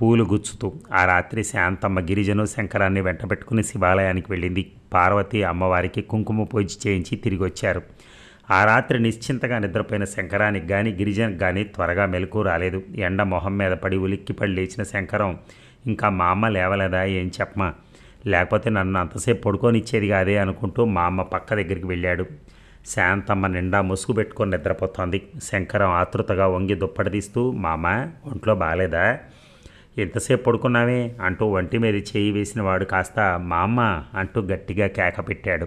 పూలు గుచ్చుతూ ఆ రాత్రి శాంతమ్మ గిరిజను శంకరాన్ని పెట్టుకుని శివాలయానికి వెళ్ళింది పార్వతి అమ్మవారికి కుంకుమ పూజ చేయించి తిరిగి వచ్చారు ఆ రాత్రి నిశ్చింతగా నిద్రపోయిన శంకరానికి కానీ గిరిజనకు కానీ త్వరగా మెలకు రాలేదు ఎండ మొహం మీద పడి ఉలిక్కిపడి లేచిన శంకరం ఇంకా మా అమ్మ లేవలేదా ఏం చెప్పమా లేకపోతే నన్ను అంతసేపు పడుకోనిచ్చేది కాదే అనుకుంటూ మా అమ్మ పక్క దగ్గరికి వెళ్ళాడు శాంతమ్మ నిండా ముసుగు పెట్టుకొని నిద్రపోతోంది శంకరం ఆతృతగా వంగి దుప్పటిదీస్తూ మామ ఒంట్లో బాగాలేదా ఎంతసేపు పడుకున్నావే అంటూ ఒంటి మీద చేయి వేసిన వాడు కాస్త మామ అంటూ గట్టిగా కేక పెట్టాడు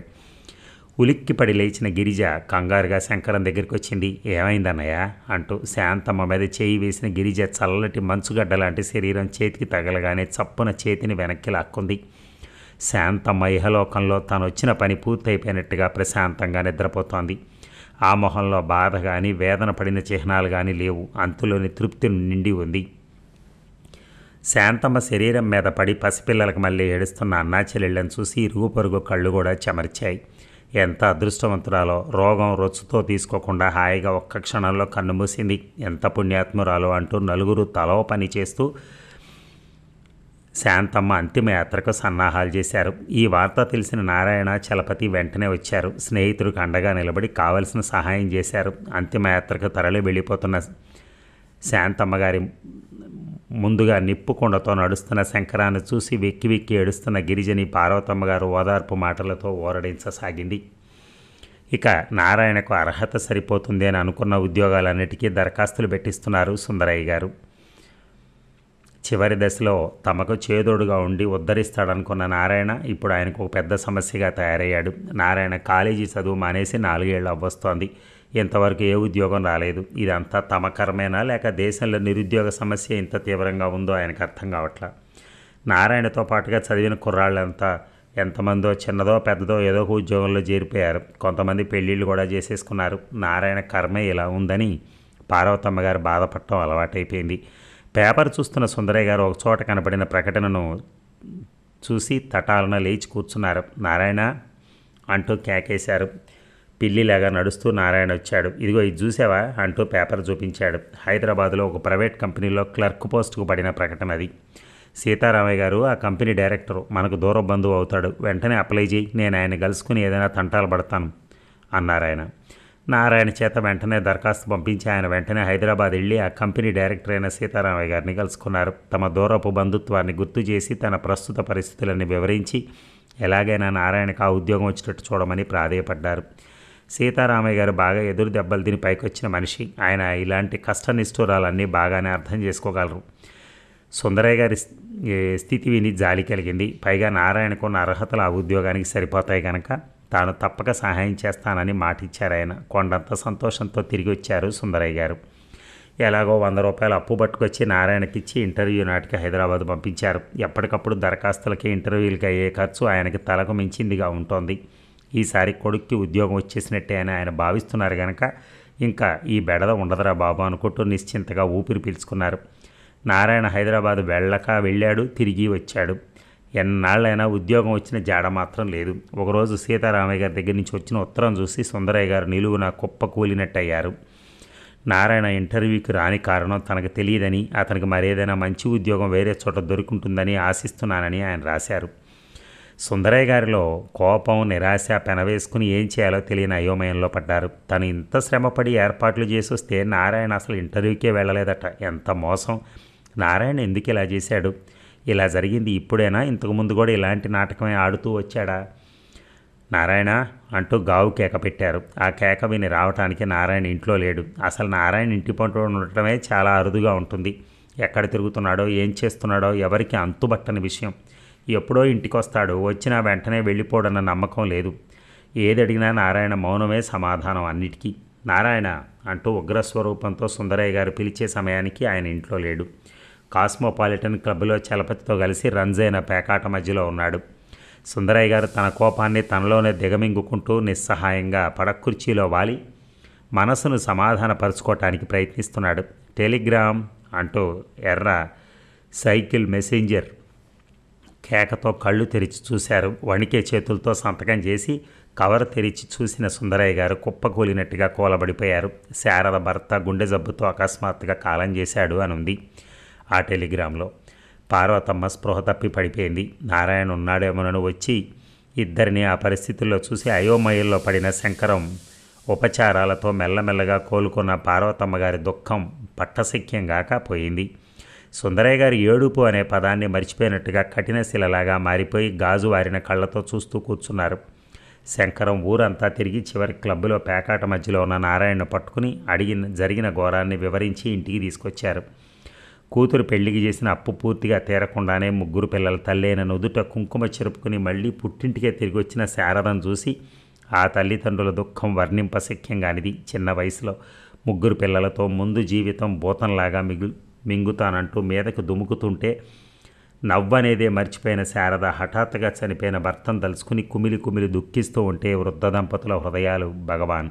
పడి లేచిన గిరిజ కంగారుగా శంకరం దగ్గరికి వచ్చింది ఏమైందన్నయ్య అంటూ శాంతమ్మ మీద చేయి వేసిన గిరిజ చల్లటి మంచుగడ్డ లాంటి శరీరం చేతికి తగలగానే చప్పున చేతిని వెనక్కి లాక్కుంది శాంతమ్మ ఇహలోకంలో తాను వచ్చిన పని పూర్తయిపోయినట్టుగా ప్రశాంతంగా నిద్రపోతోంది ఆ మొహంలో బాధ కానీ వేదన పడిన చిహ్నాలు కానీ లేవు అంతులోని తృప్తి నిండి ఉంది శాంతమ్మ శరీరం మీద పడి పసిపిల్లలకు మళ్ళీ ఏడుస్తున్న అన్నా చెల్లెళ్ళని చూసి ఇరుగు పొరుగు కళ్ళు కూడా చెమర్చాయి ఎంత అదృష్టవంతురాలో రోగం రొచ్చుతో తీసుకోకుండా హాయిగా ఒక్క క్షణంలో కన్నుమూసింది ఎంత పుణ్యాత్మురాలో అంటూ నలుగురు తలో పని చేస్తూ శాంతమ్మ అంతిమయాత్రకు సన్నాహాలు చేశారు ఈ వార్త తెలిసిన నారాయణ చలపతి వెంటనే వచ్చారు స్నేహితుడికి అండగా నిలబడి కావలసిన సహాయం చేశారు అంతిమయాత్రకు తరలి వెళ్ళిపోతున్న శాంతమ్మ గారి ముందుగా నిప్పుకొండతో నడుస్తున్న శంకరాన్ని చూసి వెక్కి వెక్కి ఏడుస్తున్న గిరిజని పార్వతమ్మ గారు ఓదార్పు మాటలతో ఓరడించసాగింది ఇక నారాయణకు అర్హత సరిపోతుంది అని అనుకున్న ఉద్యోగాలన్నిటికీ దరఖాస్తులు పెట్టిస్తున్నారు సుందరయ్య గారు చివరి దశలో తమకు చేదోడుగా ఉండి ఉద్ధరిస్తాడనుకున్న నారాయణ ఇప్పుడు ఆయనకు ఒక పెద్ద సమస్యగా తయారయ్యాడు నారాయణ కాలేజీ చదువు మానేసి నాలుగేళ్ళు అవ్వస్తోంది ఇంతవరకు ఏ ఉద్యోగం రాలేదు ఇదంతా తమ కర్మేనా లేక దేశంలో నిరుద్యోగ సమస్య ఇంత తీవ్రంగా ఉందో ఆయనకు అర్థం కావట్లా నారాయణతో పాటుగా చదివిన కుర్రాళ్ళంతా ఎంతమందో చిన్నదో పెద్దదో ఏదో ఒక ఉద్యోగంలో చేరిపోయారు కొంతమంది పెళ్ళిళ్ళు కూడా చేసేసుకున్నారు నారాయణ కర్మే ఇలా ఉందని పార్వతమ్మ గారు బాధపడటం అలవాటైపోయింది పేపర్ చూస్తున్న సుందరయ్య గారు ఒక చోట కనబడిన ప్రకటనను చూసి తటాలన లేచి కూర్చున్నారు నారాయణ అంటూ కేకేశారు పిల్లిలాగా నడుస్తూ నారాయణ వచ్చాడు ఇదిగో ఇది చూసావా అంటూ పేపర్ చూపించాడు హైదరాబాద్లో ఒక ప్రైవేట్ కంపెనీలో క్లర్క్ పోస్టుకు పడిన ప్రకటన అది సీతారామయ్య గారు ఆ కంపెనీ డైరెక్టరు మనకు దూరబంధువు బంధువు అవుతాడు వెంటనే అప్లై చేయి నేను ఆయన కలుసుకుని ఏదైనా తంటాలు పడతాను అన్నారాయణ నారాయణ చేత వెంటనే దరఖాస్తు పంపించి ఆయన వెంటనే హైదరాబాద్ వెళ్ళి ఆ కంపెనీ డైరెక్టర్ అయిన సీతారామయ్య గారిని కలుసుకున్నారు తమ దూరపు బంధుత్వాన్ని గుర్తు చేసి తన ప్రస్తుత పరిస్థితులన్నీ వివరించి ఎలాగైనా నారాయణకు ఆ ఉద్యోగం వచ్చినట్టు చూడమని ప్రాధేయపడ్డారు సీతారామయ్య గారు బాగా ఎదురు దెబ్బలు తిని పైకొచ్చిన మనిషి ఆయన ఇలాంటి కష్ట నిష్ఠురాలన్నీ బాగానే అర్థం చేసుకోగలరు సుందరయ్య గారి స్థితి విని జాలి కలిగింది పైగా నారాయణకున్న అర్హతలు ఆ ఉద్యోగానికి సరిపోతాయి కనుక తాను తప్పక సహాయం చేస్తానని మాటిచ్చారు ఆయన కొండంత సంతోషంతో తిరిగి వచ్చారు సుందరయ్య గారు ఎలాగో వంద రూపాయలు అప్పు పట్టుకొచ్చి నారాయణకిచ్చి ఇంటర్వ్యూ నాటికి హైదరాబాద్ పంపించారు ఎప్పటికప్పుడు దరఖాస్తులకి ఇంటర్వ్యూలకి అయ్యే ఖర్చు ఆయనకి తలకు మించిందిగా ఉంటుంది ఈసారి కొడుక్కి ఉద్యోగం వచ్చేసినట్టే అని ఆయన భావిస్తున్నారు కనుక ఇంకా ఈ బెడద ఉండదురా బాబు అనుకుంటూ నిశ్చింతగా ఊపిరి పీల్చుకున్నారు నారాయణ హైదరాబాద్ వెళ్ళక వెళ్ళాడు తిరిగి వచ్చాడు ఎన్నాళ్ళైనా ఉద్యోగం వచ్చిన జాడ మాత్రం లేదు ఒకరోజు సీతారామయ్య గారి దగ్గర నుంచి వచ్చిన ఉత్తరం చూసి సుందరయ్య గారు నిలువున కుప్పకూలినట్టయ్యారు నారాయణ ఇంటర్వ్యూకి రాని కారణం తనకు తెలియదని అతనికి మరేదైనా మంచి ఉద్యోగం వేరే చోట దొరుకుంటుందని ఆశిస్తున్నానని ఆయన రాశారు సుందరయ్య గారిలో కోపం నిరాశ పెనవేసుకుని ఏం చేయాలో తెలియని అయోమయంలో పడ్డారు తను ఇంత శ్రమపడి ఏర్పాట్లు చేసి వస్తే నారాయణ అసలు ఇంటర్వ్యూకే వెళ్ళలేదట ఎంత మోసం నారాయణ ఎందుకు ఇలా చేశాడు ఇలా జరిగింది ఇప్పుడేనా ఇంతకుముందు కూడా ఇలాంటి నాటకమే ఆడుతూ వచ్చాడా నారాయణ అంటూ గావు కేక పెట్టారు ఆ కేక విని రావటానికి నారాయణ ఇంట్లో లేడు అసలు నారాయణ ఇంటి పంట ఉండటమే చాలా అరుదుగా ఉంటుంది ఎక్కడ తిరుగుతున్నాడో ఏం చేస్తున్నాడో ఎవరికి అంతుబట్టని విషయం ఎప్పుడో ఇంటికి వస్తాడు వచ్చినా వెంటనే వెళ్ళిపోడన్న నమ్మకం లేదు ఏది అడిగినా నారాయణ మౌనమే సమాధానం అన్నిటికీ నారాయణ అంటూ ఉగ్రస్వరూపంతో సుందరయ్య గారు పిలిచే సమయానికి ఆయన ఇంట్లో లేడు కాస్మోపాలిటన్ క్లబ్లో చలపతితో కలిసి రంజైన పేకాట మధ్యలో ఉన్నాడు సుందరయ్య గారు తన కోపాన్ని తనలోనే దిగమింగుకుంటూ నిస్సహాయంగా పడకుర్చీలో వాలి మనసును సమాధానపరుచుకోవటానికి ప్రయత్నిస్తున్నాడు టెలిగ్రామ్ అంటూ ఎర్ర సైకిల్ మెసెంజర్ కేకతో కళ్ళు తెరిచి చూశారు వణికే చేతులతో సంతకం చేసి కవర్ తెరిచి చూసిన సుందరయ్య గారు కుప్పకూలినట్టుగా కూలబడిపోయారు శారద భర్త గుండె జబ్బుతో అకస్మాత్తుగా కాలం చేశాడు అని ఉంది ఆ టెలిగ్రామ్లో పార్వతమ్మ స్పృహ తప్పి పడిపోయింది నారాయణ ఉన్నాడేమోనని వచ్చి ఇద్దరిని ఆ పరిస్థితుల్లో చూసి అయోమయంలో పడిన శంకరం ఉపచారాలతో మెల్లమెల్లగా కోలుకున్న పార్వతమ్మ గారి దుఃఖం పట్టశక్యం గాక పోయింది సుందరయ్య గారి ఏడుపు అనే పదాన్ని మర్చిపోయినట్టుగా కఠిన శిలలాగా మారిపోయి గాజు వారిన కళ్ళతో చూస్తూ కూర్చున్నారు శంకరం ఊరంతా తిరిగి చివరి క్లబ్లో పేకాట మధ్యలో ఉన్న నారాయణ పట్టుకుని అడిగిన జరిగిన ఘోరాన్ని వివరించి ఇంటికి తీసుకొచ్చారు కూతురు పెళ్లికి చేసిన అప్పు పూర్తిగా తీరకుండానే ముగ్గురు పిల్లల తల్లైన నుదుట కుంకుమ చెరుపుకుని మళ్ళీ పుట్టింటికే తిరిగి వచ్చిన శారదను చూసి ఆ తల్లిదండ్రుల దుఃఖం వర్ణింపశక్యంగానిది చిన్న వయసులో ముగ్గురు పిల్లలతో ముందు జీవితం భూతంలాగా మిగు మింగుతానంటూ మీదకు దుముకుతుంటే నవ్వనేదే మర్చిపోయిన శారద హఠాత్తుగా చనిపోయిన భర్తను తలుసుకుని కుమిలి కుమిలి దుఃఖిస్తూ ఉంటే వృద్ధ దంపతుల హృదయాలు భగవాన్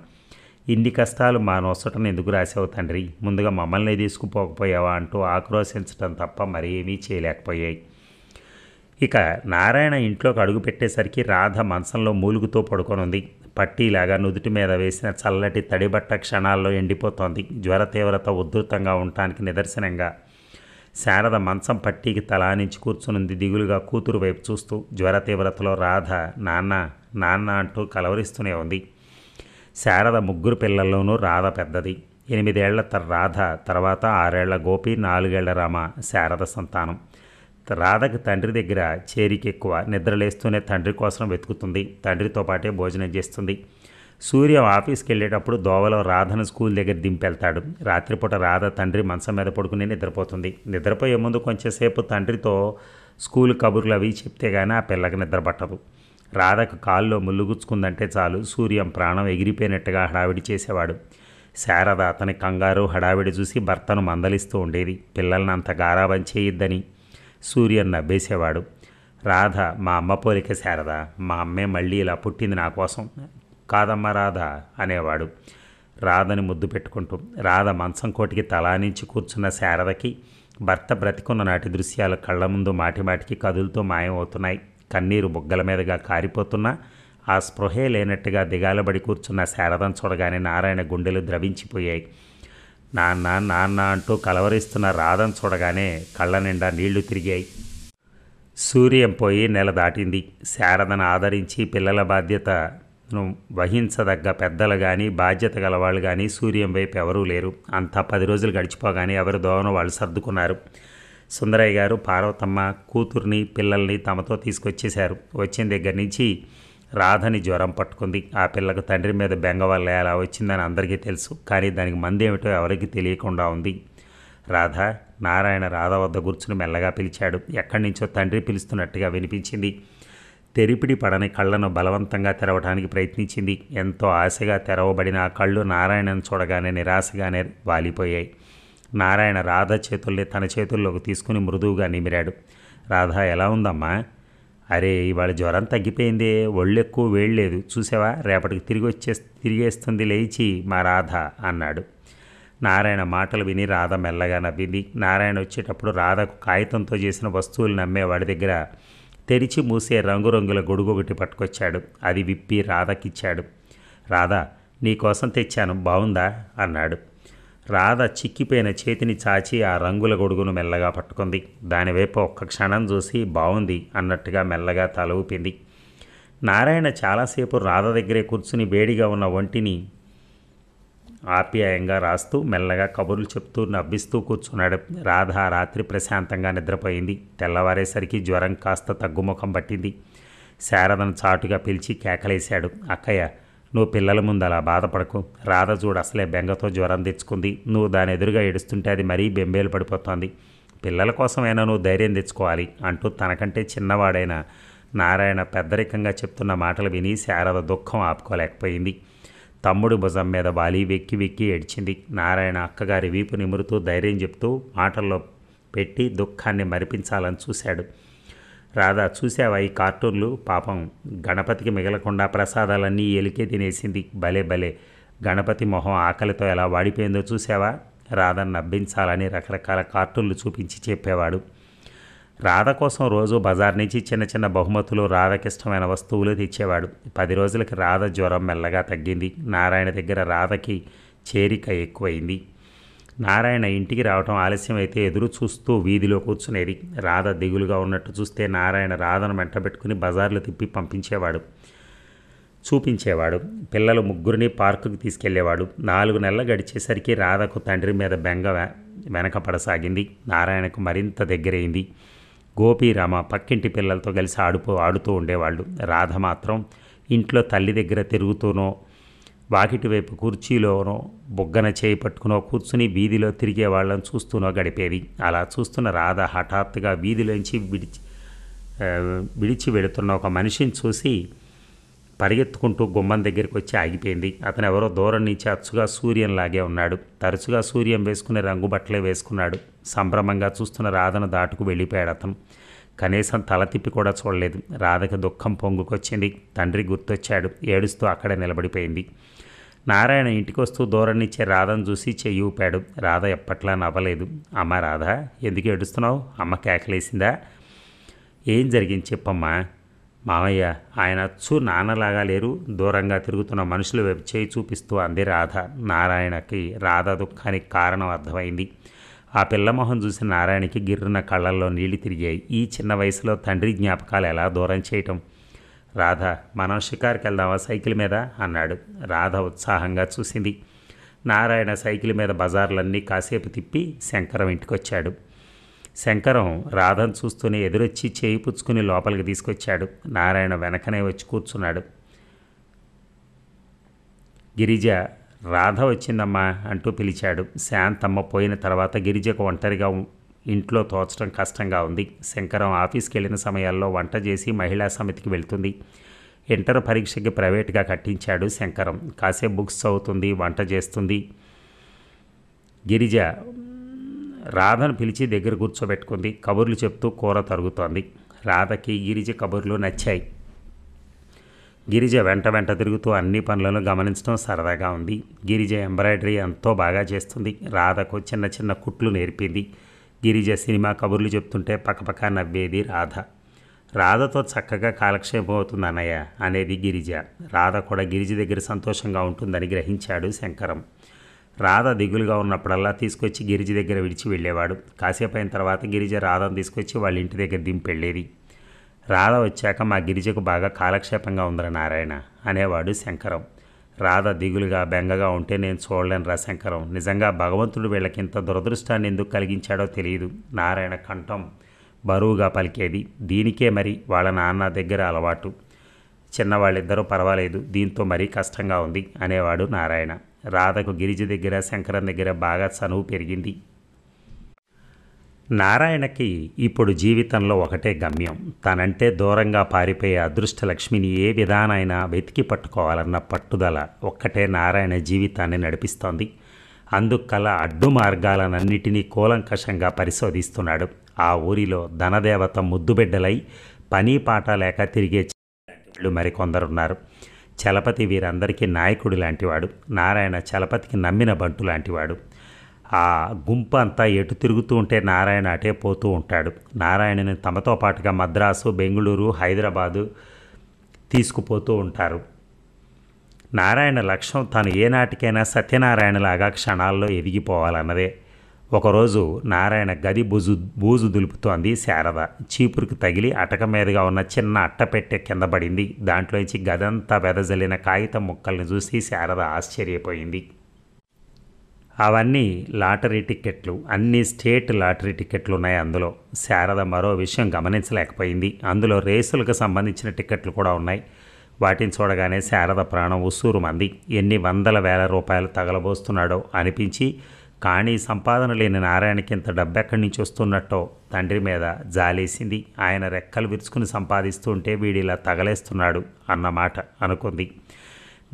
ఇన్ని కష్టాలు మా నొసటను ఎందుకు రాసావు తండ్రి ముందుగా మమ్మల్ని తీసుకుపోకపోయావా అంటూ ఆక్రోశించడం తప్ప మరేమీ చేయలేకపోయాయి ఇక నారాయణ ఇంట్లోకి అడుగు పెట్టేసరికి రాధ మంచంలో మూలుగుతూ పడుకొనుంది పట్టీలాగా నుదుటి మీద వేసిన చల్లటి తడిబట్ట క్షణాల్లో ఎండిపోతోంది జ్వర తీవ్రత ఉధృతంగా ఉండటానికి నిదర్శనంగా శారద మంచం పట్టీకి తలానించి కూర్చునుంది దిగులుగా కూతురు వైపు చూస్తూ జ్వర తీవ్రతలో రాధ నాన్న నాన్న అంటూ కలవరిస్తూనే ఉంది శారద ముగ్గురు పిల్లల్లోనూ రాధ పెద్దది ఎనిమిదేళ్ల రాధ తర్వాత ఆరేళ్ల గోపి నాలుగేళ్ల రామ శారద సంతానం రాధకు తండ్రి దగ్గర చేరికి ఎక్కువ నిద్రలేస్తూనే తండ్రి కోసం వెతుకుతుంది తండ్రితో పాటే భోజనం చేస్తుంది సూర్య ఆఫీస్కి వెళ్ళేటప్పుడు దోవలో రాధను స్కూల్ దగ్గర దింపెళ్తాడు రాత్రిపూట రాధ తండ్రి మంచం మీద పడుకునే నిద్రపోతుంది నిద్రపోయే ముందు కొంచెంసేపు తండ్రితో స్కూల్ కబుర్లు అవి చెప్తే కానీ ఆ పిల్లకి నిద్రపట్టదు రాధకు కాల్లో ముల్లుగుచ్చుకుందంటే చాలు సూర్యం ప్రాణం ఎగిరిపోయినట్టుగా హడావిడి చేసేవాడు శారద అతని కంగారు హడావిడి చూసి భర్తను మందలిస్తూ ఉండేది పిల్లల్ని అంత గారాభం చేయొద్దని సూర్యం నవ్వేసేవాడు రాధ మా అమ్మ పోలిక శారద మా అమ్మే మళ్ళీ ఇలా పుట్టింది నా కోసం కాదమ్మ రాధ అనేవాడు రాధని ముద్దు పెట్టుకుంటూ రాధ మంచం కోటికి తలానించి కూర్చున్న శారదకి భర్త బ్రతికున్న నాటి దృశ్యాలు కళ్ళ ముందు మాటిమాటికి కదులుతూ మాయమవుతున్నాయి కన్నీరు బుగ్గల మీదుగా కారిపోతున్నా ఆ స్పృహే లేనట్టుగా దిగాలబడి కూర్చున్న శారదం చూడగానే నారాయణ గుండెలు ద్రవించిపోయాయి నాన్న నాన్న అంటూ కలవరిస్తున్న రాధం చూడగానే కళ్ళ నిండా నీళ్లు తిరిగాయి సూర్యం పోయి నెల దాటింది శారదను ఆదరించి పిల్లల బాధ్యత వహించదగ్గ పెద్దలు కానీ బాధ్యత గలవాళ్ళు కానీ సూర్యం వైపు ఎవరూ లేరు అంతా పది రోజులు గడిచిపోగానే ఎవరి దోవన వాళ్ళు సర్దుకున్నారు సుందరయ్య గారు పార్వతమ్మ కూతుర్ని పిల్లల్ని తమతో తీసుకొచ్చేశారు వచ్చిన దగ్గర నుంచి రాధని జ్వరం పట్టుకుంది ఆ పిల్లకు తండ్రి మీద బెంగ వల్ల ఎలా వచ్చిందని అందరికీ తెలుసు కానీ దానికి మంది ఏమిటో ఎవరికీ తెలియకుండా ఉంది రాధ నారాయణ రాధ వద్ద కూర్చుని మెల్లగా పిలిచాడు ఎక్కడి నుంచో తండ్రి పిలుస్తున్నట్టుగా వినిపించింది తెరిపిడి పడని కళ్ళను బలవంతంగా తెరవడానికి ప్రయత్నించింది ఎంతో ఆశగా తెరవబడిన ఆ కళ్ళు నారాయణను చూడగానే నిరాశగానే వాలిపోయాయి నారాయణ రాధ చేతుల్ని తన చేతుల్లోకి తీసుకుని మృదువుగా నిమిరాడు రాధ ఎలా ఉందమ్మా అరే ఇవాళ జ్వరం తగ్గిపోయిందే ఒళ్ళు ఎక్కువ చూసావా రేపటికి తిరిగి వచ్చే తిరిగేస్తుంది లేచి మా రాధ అన్నాడు నారాయణ మాటలు విని రాధ మెల్లగా నవ్వింది నారాయణ వచ్చేటప్పుడు రాధకు కాగితంతో చేసిన వస్తువులు నమ్మేవాడి దగ్గర తెరిచి మూసే రంగురంగుల గొడుగొగటి పట్టుకొచ్చాడు అది విప్పి రాధకిచ్చాడు రాధ నీకోసం తెచ్చాను బాగుందా అన్నాడు రాధ చిక్కిపోయిన చేతిని చాచి ఆ రంగుల గొడుగును మెల్లగా పట్టుకుంది దానివైపు ఒక్క క్షణం చూసి బాగుంది అన్నట్టుగా మెల్లగా తల ఊపింది నారాయణ చాలాసేపు రాధ దగ్గరే కూర్చుని వేడిగా ఉన్న ఒంటిని ఆప్యాయంగా రాస్తూ మెల్లగా కబుర్లు చెప్తూ నవ్విస్తూ కూర్చున్నాడు రాధ రాత్రి ప్రశాంతంగా నిద్రపోయింది తెల్లవారేసరికి జ్వరం కాస్త తగ్గుముఖం పట్టింది శారదను చాటుగా పిలిచి కేకలేశాడు అక్కయ్య నువ్వు పిల్లల ముందు అలా బాధపడకు రాధ చూడు అసలే బెంగతో జ్వరం తెచ్చుకుంది నువ్వు దాని ఎదురుగా ఏడుస్తుంటే అది మరీ బెంబేలు పడిపోతోంది పిల్లల కోసమైనా నువ్వు ధైర్యం తెచ్చుకోవాలి అంటూ తనకంటే చిన్నవాడైన నారాయణ పెద్దరికంగా చెప్తున్న మాటలు విని శారద దుఃఖం ఆపుకోలేకపోయింది తమ్ముడు భుజం మీద వాలి వెక్కి వెక్కి ఏడ్చింది నారాయణ అక్కగారి వీపు నిమురుతూ ధైర్యం చెప్తూ మాటల్లో పెట్టి దుఃఖాన్ని మరిపించాలని చూశాడు రాధా చూసావా ఈ కార్టూన్లు పాపం గణపతికి మిగలకుండా ప్రసాదాలన్నీ ఎలికే తినేసింది భలే భలే గణపతి మొహం ఆకలితో ఎలా వాడిపోయిందో చూసావా రాధను నవ్వించాలని రకరకాల కార్టూన్లు చూపించి చెప్పేవాడు రాధ కోసం రోజు బజార్ నుంచి చిన్న చిన్న బహుమతులు రాధకిష్టమైన వస్తువులు తెచ్చేవాడు పది రోజులకి రాధ జ్వరం మెల్లగా తగ్గింది నారాయణ దగ్గర రాధకి చేరిక ఎక్కువైంది నారాయణ ఇంటికి రావటం ఆలస్యం అయితే ఎదురు చూస్తూ వీధిలో కూర్చునేది రాధ దిగులుగా ఉన్నట్టు చూస్తే నారాయణ రాధను వెంటబెట్టుకుని బజార్లు తిప్పి పంపించేవాడు చూపించేవాడు పిల్లలు ముగ్గురిని పార్కుకు తీసుకెళ్లేవాడు నాలుగు నెలల గడిచేసరికి రాధకు తండ్రి మీద బెంగ వెనకపడసాగింది నారాయణకు మరింత దగ్గరైంది గోపీరామ పక్కింటి పిల్లలతో కలిసి ఆడుపో ఆడుతూ ఉండేవాళ్ళు రాధ మాత్రం ఇంట్లో తల్లి దగ్గర తిరుగుతూనో వాకిటి వైపు కుర్చీలోనో బుగ్గన చేయి పట్టుకునో కూర్చుని వీధిలో తిరిగే వాళ్ళని చూస్తూనో గడిపేది అలా చూస్తున్న రాధ హఠాత్తుగా వీధిలోంచి విడిచి విడిచి వెళుతున్న ఒక మనిషిని చూసి పరిగెత్తుకుంటూ గుమ్మం దగ్గరికి వచ్చి ఆగిపోయింది అతను ఎవరో దూరం నుంచి అచ్చుగా సూర్యంలాగే ఉన్నాడు తరచుగా సూర్యం వేసుకునే రంగు బట్టలే వేసుకున్నాడు సంభ్రమంగా చూస్తున్న రాధను దాటుకు వెళ్ళిపోయాడు అతను కనీసం తల తిప్పి కూడా చూడలేదు రాధకి దుఃఖం పొంగుకొచ్చింది తండ్రి గుర్తొచ్చాడు ఏడుస్తూ అక్కడ నిలబడిపోయింది నారాయణ ఇంటికి వస్తూ దూరం రాధను చూసి చెయ్యి ఊపాడు రాధ ఎప్పట్లా నవ్వలేదు అమ్మ రాధ ఎందుకు ఏడుస్తున్నావు అమ్మ కేకలేసిందా ఏం జరిగింది చెప్పమ్మా మామయ్య ఆయన అచ్చు నాన్నలాగా లేరు దూరంగా తిరుగుతున్న మనుషులు చేయి చూపిస్తూ అంది రాధ నారాయణకి రాధ దుఃఖానికి కారణం అర్థమైంది ఆ పిల్ల మొహం చూసిన నారాయణకి గిర్రున కళ్ళల్లో నీళ్లు తిరిగాయి ఈ చిన్న వయసులో తండ్రి జ్ఞాపకాలు ఎలా దూరం చేయటం రాధ మనం షికార్కి వెళ్దామా సైకిల్ మీద అన్నాడు రాధ ఉత్సాహంగా చూసింది నారాయణ సైకిల్ మీద బజార్లన్నీ కాసేపు తిప్పి శంకరం ఇంటికొచ్చాడు శంకరం రాధను చూస్తూనే ఎదురొచ్చి చేయి పుచ్చుకుని లోపలికి తీసుకొచ్చాడు నారాయణ వెనకనే వచ్చి కూర్చున్నాడు గిరిజ రాధ వచ్చిందమ్మా అంటూ పిలిచాడు శాంతమ్మ పోయిన తర్వాత గిరిజకు ఒంటరిగా ఇంట్లో తోచడం కష్టంగా ఉంది శంకరం ఆఫీస్కి వెళ్ళిన సమయాల్లో వంట చేసి మహిళా సమితికి వెళ్తుంది ఇంటర్ పరీక్షకి ప్రైవేట్గా కట్టించాడు శంకరం కాసేపు బుక్స్ చదువుతుంది వంట చేస్తుంది గిరిజ రాధను పిలిచి దగ్గర కూర్చోబెట్టుకుంది కబుర్లు చెప్తూ కూర తరుగుతోంది రాధకి గిరిజ కబుర్లు నచ్చాయి గిరిజ వెంట వెంట తిరుగుతూ అన్ని పనులను గమనించడం సరదాగా ఉంది గిరిజ ఎంబ్రాయిడరీ ఎంతో బాగా చేస్తుంది రాధకు చిన్న చిన్న కుట్లు నేర్పింది గిరిజ సినిమా కబుర్లు చెప్తుంటే పక్కపక్క నవ్వేది రాధ రాధతో చక్కగా కాలక్షేపం అవుతుంది అన్నయ్య అనేది గిరిజ రాధ కూడా గిరిజ దగ్గర సంతోషంగా ఉంటుందని గ్రహించాడు శంకరం రాధ దిగులుగా ఉన్నప్పుడల్లా తీసుకొచ్చి గిరిజ దగ్గర విడిచి వెళ్ళేవాడు కాసేపు అయిన తర్వాత గిరిజ రాధను తీసుకొచ్చి వాళ్ళ ఇంటి దగ్గర దింపెళ్ళేది రాధ వచ్చాక మా గిరిజకు బాగా కాలక్షేపంగా ఉందిరా నారాయణ అనేవాడు శంకరం రాధ దిగులుగా బెంగగా ఉంటే నేను చూడలేను రశంకరం నిజంగా భగవంతుడు వీళ్ళకింత దురదృష్టాన్ని ఎందుకు కలిగించాడో తెలియదు నారాయణ కంఠం బరువుగా పలికేది దీనికే మరి వాళ్ళ నాన్న దగ్గర అలవాటు చిన్నవాళ్ళిద్దరూ పర్వాలేదు దీంతో మరీ కష్టంగా ఉంది అనేవాడు నారాయణ రాధకు గిరిజ దగ్గర శంకరం దగ్గర బాగా చనువు పెరిగింది నారాయణకి ఇప్పుడు జీవితంలో ఒకటే గమ్యం తనంటే దూరంగా పారిపోయే అదృష్ట లక్ష్మిని ఏ విధానైనా వెతికి పట్టుకోవాలన్న పట్టుదల ఒక్కటే నారాయణ జీవితాన్ని నడిపిస్తోంది అందుకల అడ్డు మార్గాలనన్నిటినీ కూలంకషంగా పరిశోధిస్తున్నాడు ఆ ఊరిలో ధనదేవత ముద్దుబిడ్డలై పని పాట లేక తిరిగే వాళ్ళు మరికొందరున్నారు చలపతి వీరందరికీ నాయకుడు లాంటివాడు నారాయణ చలపతికి నమ్మిన బంటు లాంటివాడు ఆ గుంపు అంతా ఎటు తిరుగుతూ ఉంటే నారాయణ అటే పోతూ ఉంటాడు నారాయణని తమతో పాటుగా మద్రాసు బెంగళూరు హైదరాబాదు తీసుకుపోతూ ఉంటారు నారాయణ లక్ష్యం తను ఏనాటికైనా సత్యనారాయణలాగా క్షణాల్లో ఎదిగిపోవాలన్నదే ఒకరోజు నారాయణ గది బుజు బూజు దులుపుతోంది శారద చీపురుకు తగిలి అటక మీదుగా ఉన్న చిన్న అట్టపెట్టె కింద పడింది దాంట్లోంచి గదంతా వెదజల్లిన కాగితం ముక్కల్ని చూసి శారద ఆశ్చర్యపోయింది అవన్నీ లాటరీ టిక్కెట్లు అన్ని స్టేట్ లాటరీ టిక్కెట్లు ఉన్నాయి అందులో శారద మరో విషయం గమనించలేకపోయింది అందులో రేసులకు సంబంధించిన టిక్కెట్లు కూడా ఉన్నాయి వాటిని చూడగానే శారద ప్రాణం ఉస్సూరు మంది ఎన్ని వందల వేల రూపాయలు తగలబోస్తున్నాడో అనిపించి కానీ సంపాదన లేని నారాయణకి ఇంత డబ్బెక్కడి నుంచి వస్తున్నట్టో తండ్రి మీద జాలేసింది ఆయన రెక్కలు విరుచుకుని సంపాదిస్తుంటే వీడిలా తగలేస్తున్నాడు అన్నమాట అనుకుంది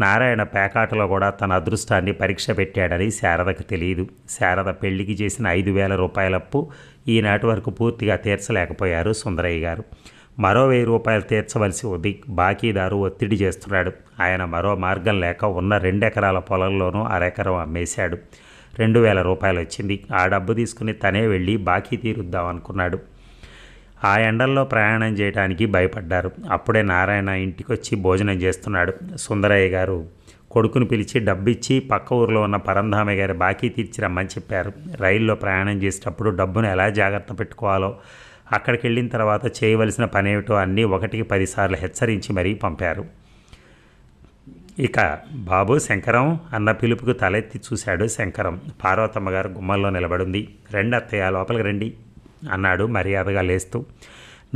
నారాయణ పేకాటలో కూడా తన అదృష్టాన్ని పరీక్ష పెట్టాడని శారదకు తెలియదు శారద పెళ్లికి చేసిన ఐదు వేల రూపాయలప్పు ఈనాటి వరకు పూర్తిగా తీర్చలేకపోయారు సుందరయ్య గారు మరో వెయ్యి రూపాయలు తీర్చవలసి ఉంది బాకీదారు ఒత్తిడి చేస్తున్నాడు ఆయన మరో మార్గం లేక ఉన్న రెండెకరాల పొలంలోనూ అరెకరం అమ్మేశాడు రెండు వేల రూపాయలు వచ్చింది ఆ డబ్బు తీసుకుని తనే వెళ్ళి బాకీ తీరుద్దాం అనుకున్నాడు ఆ ఎండల్లో ప్రయాణం చేయడానికి భయపడ్డారు అప్పుడే నారాయణ ఇంటికి వచ్చి భోజనం చేస్తున్నాడు సుందరయ్య గారు కొడుకును పిలిచి డబ్బిచ్చి పక్క ఊరిలో ఉన్న పరంధామయ్య గారి బాకీ తీర్చిరమ్మని చెప్పారు రైల్లో ప్రయాణం చేసేటప్పుడు డబ్బును ఎలా జాగ్రత్త పెట్టుకోవాలో అక్కడికి వెళ్ళిన తర్వాత చేయవలసిన పనేమిటో అన్నీ ఒకటికి పదిసార్లు హెచ్చరించి మరీ పంపారు ఇక బాబు శంకరం అన్న పిలుపుకు తలెత్తి చూశాడు శంకరం పార్వతమ్మ గారు గుమ్మంలో నిలబడింది రెండు అత్తయ్య లోపలికి రండి అన్నాడు మర్యాదగా లేస్తూ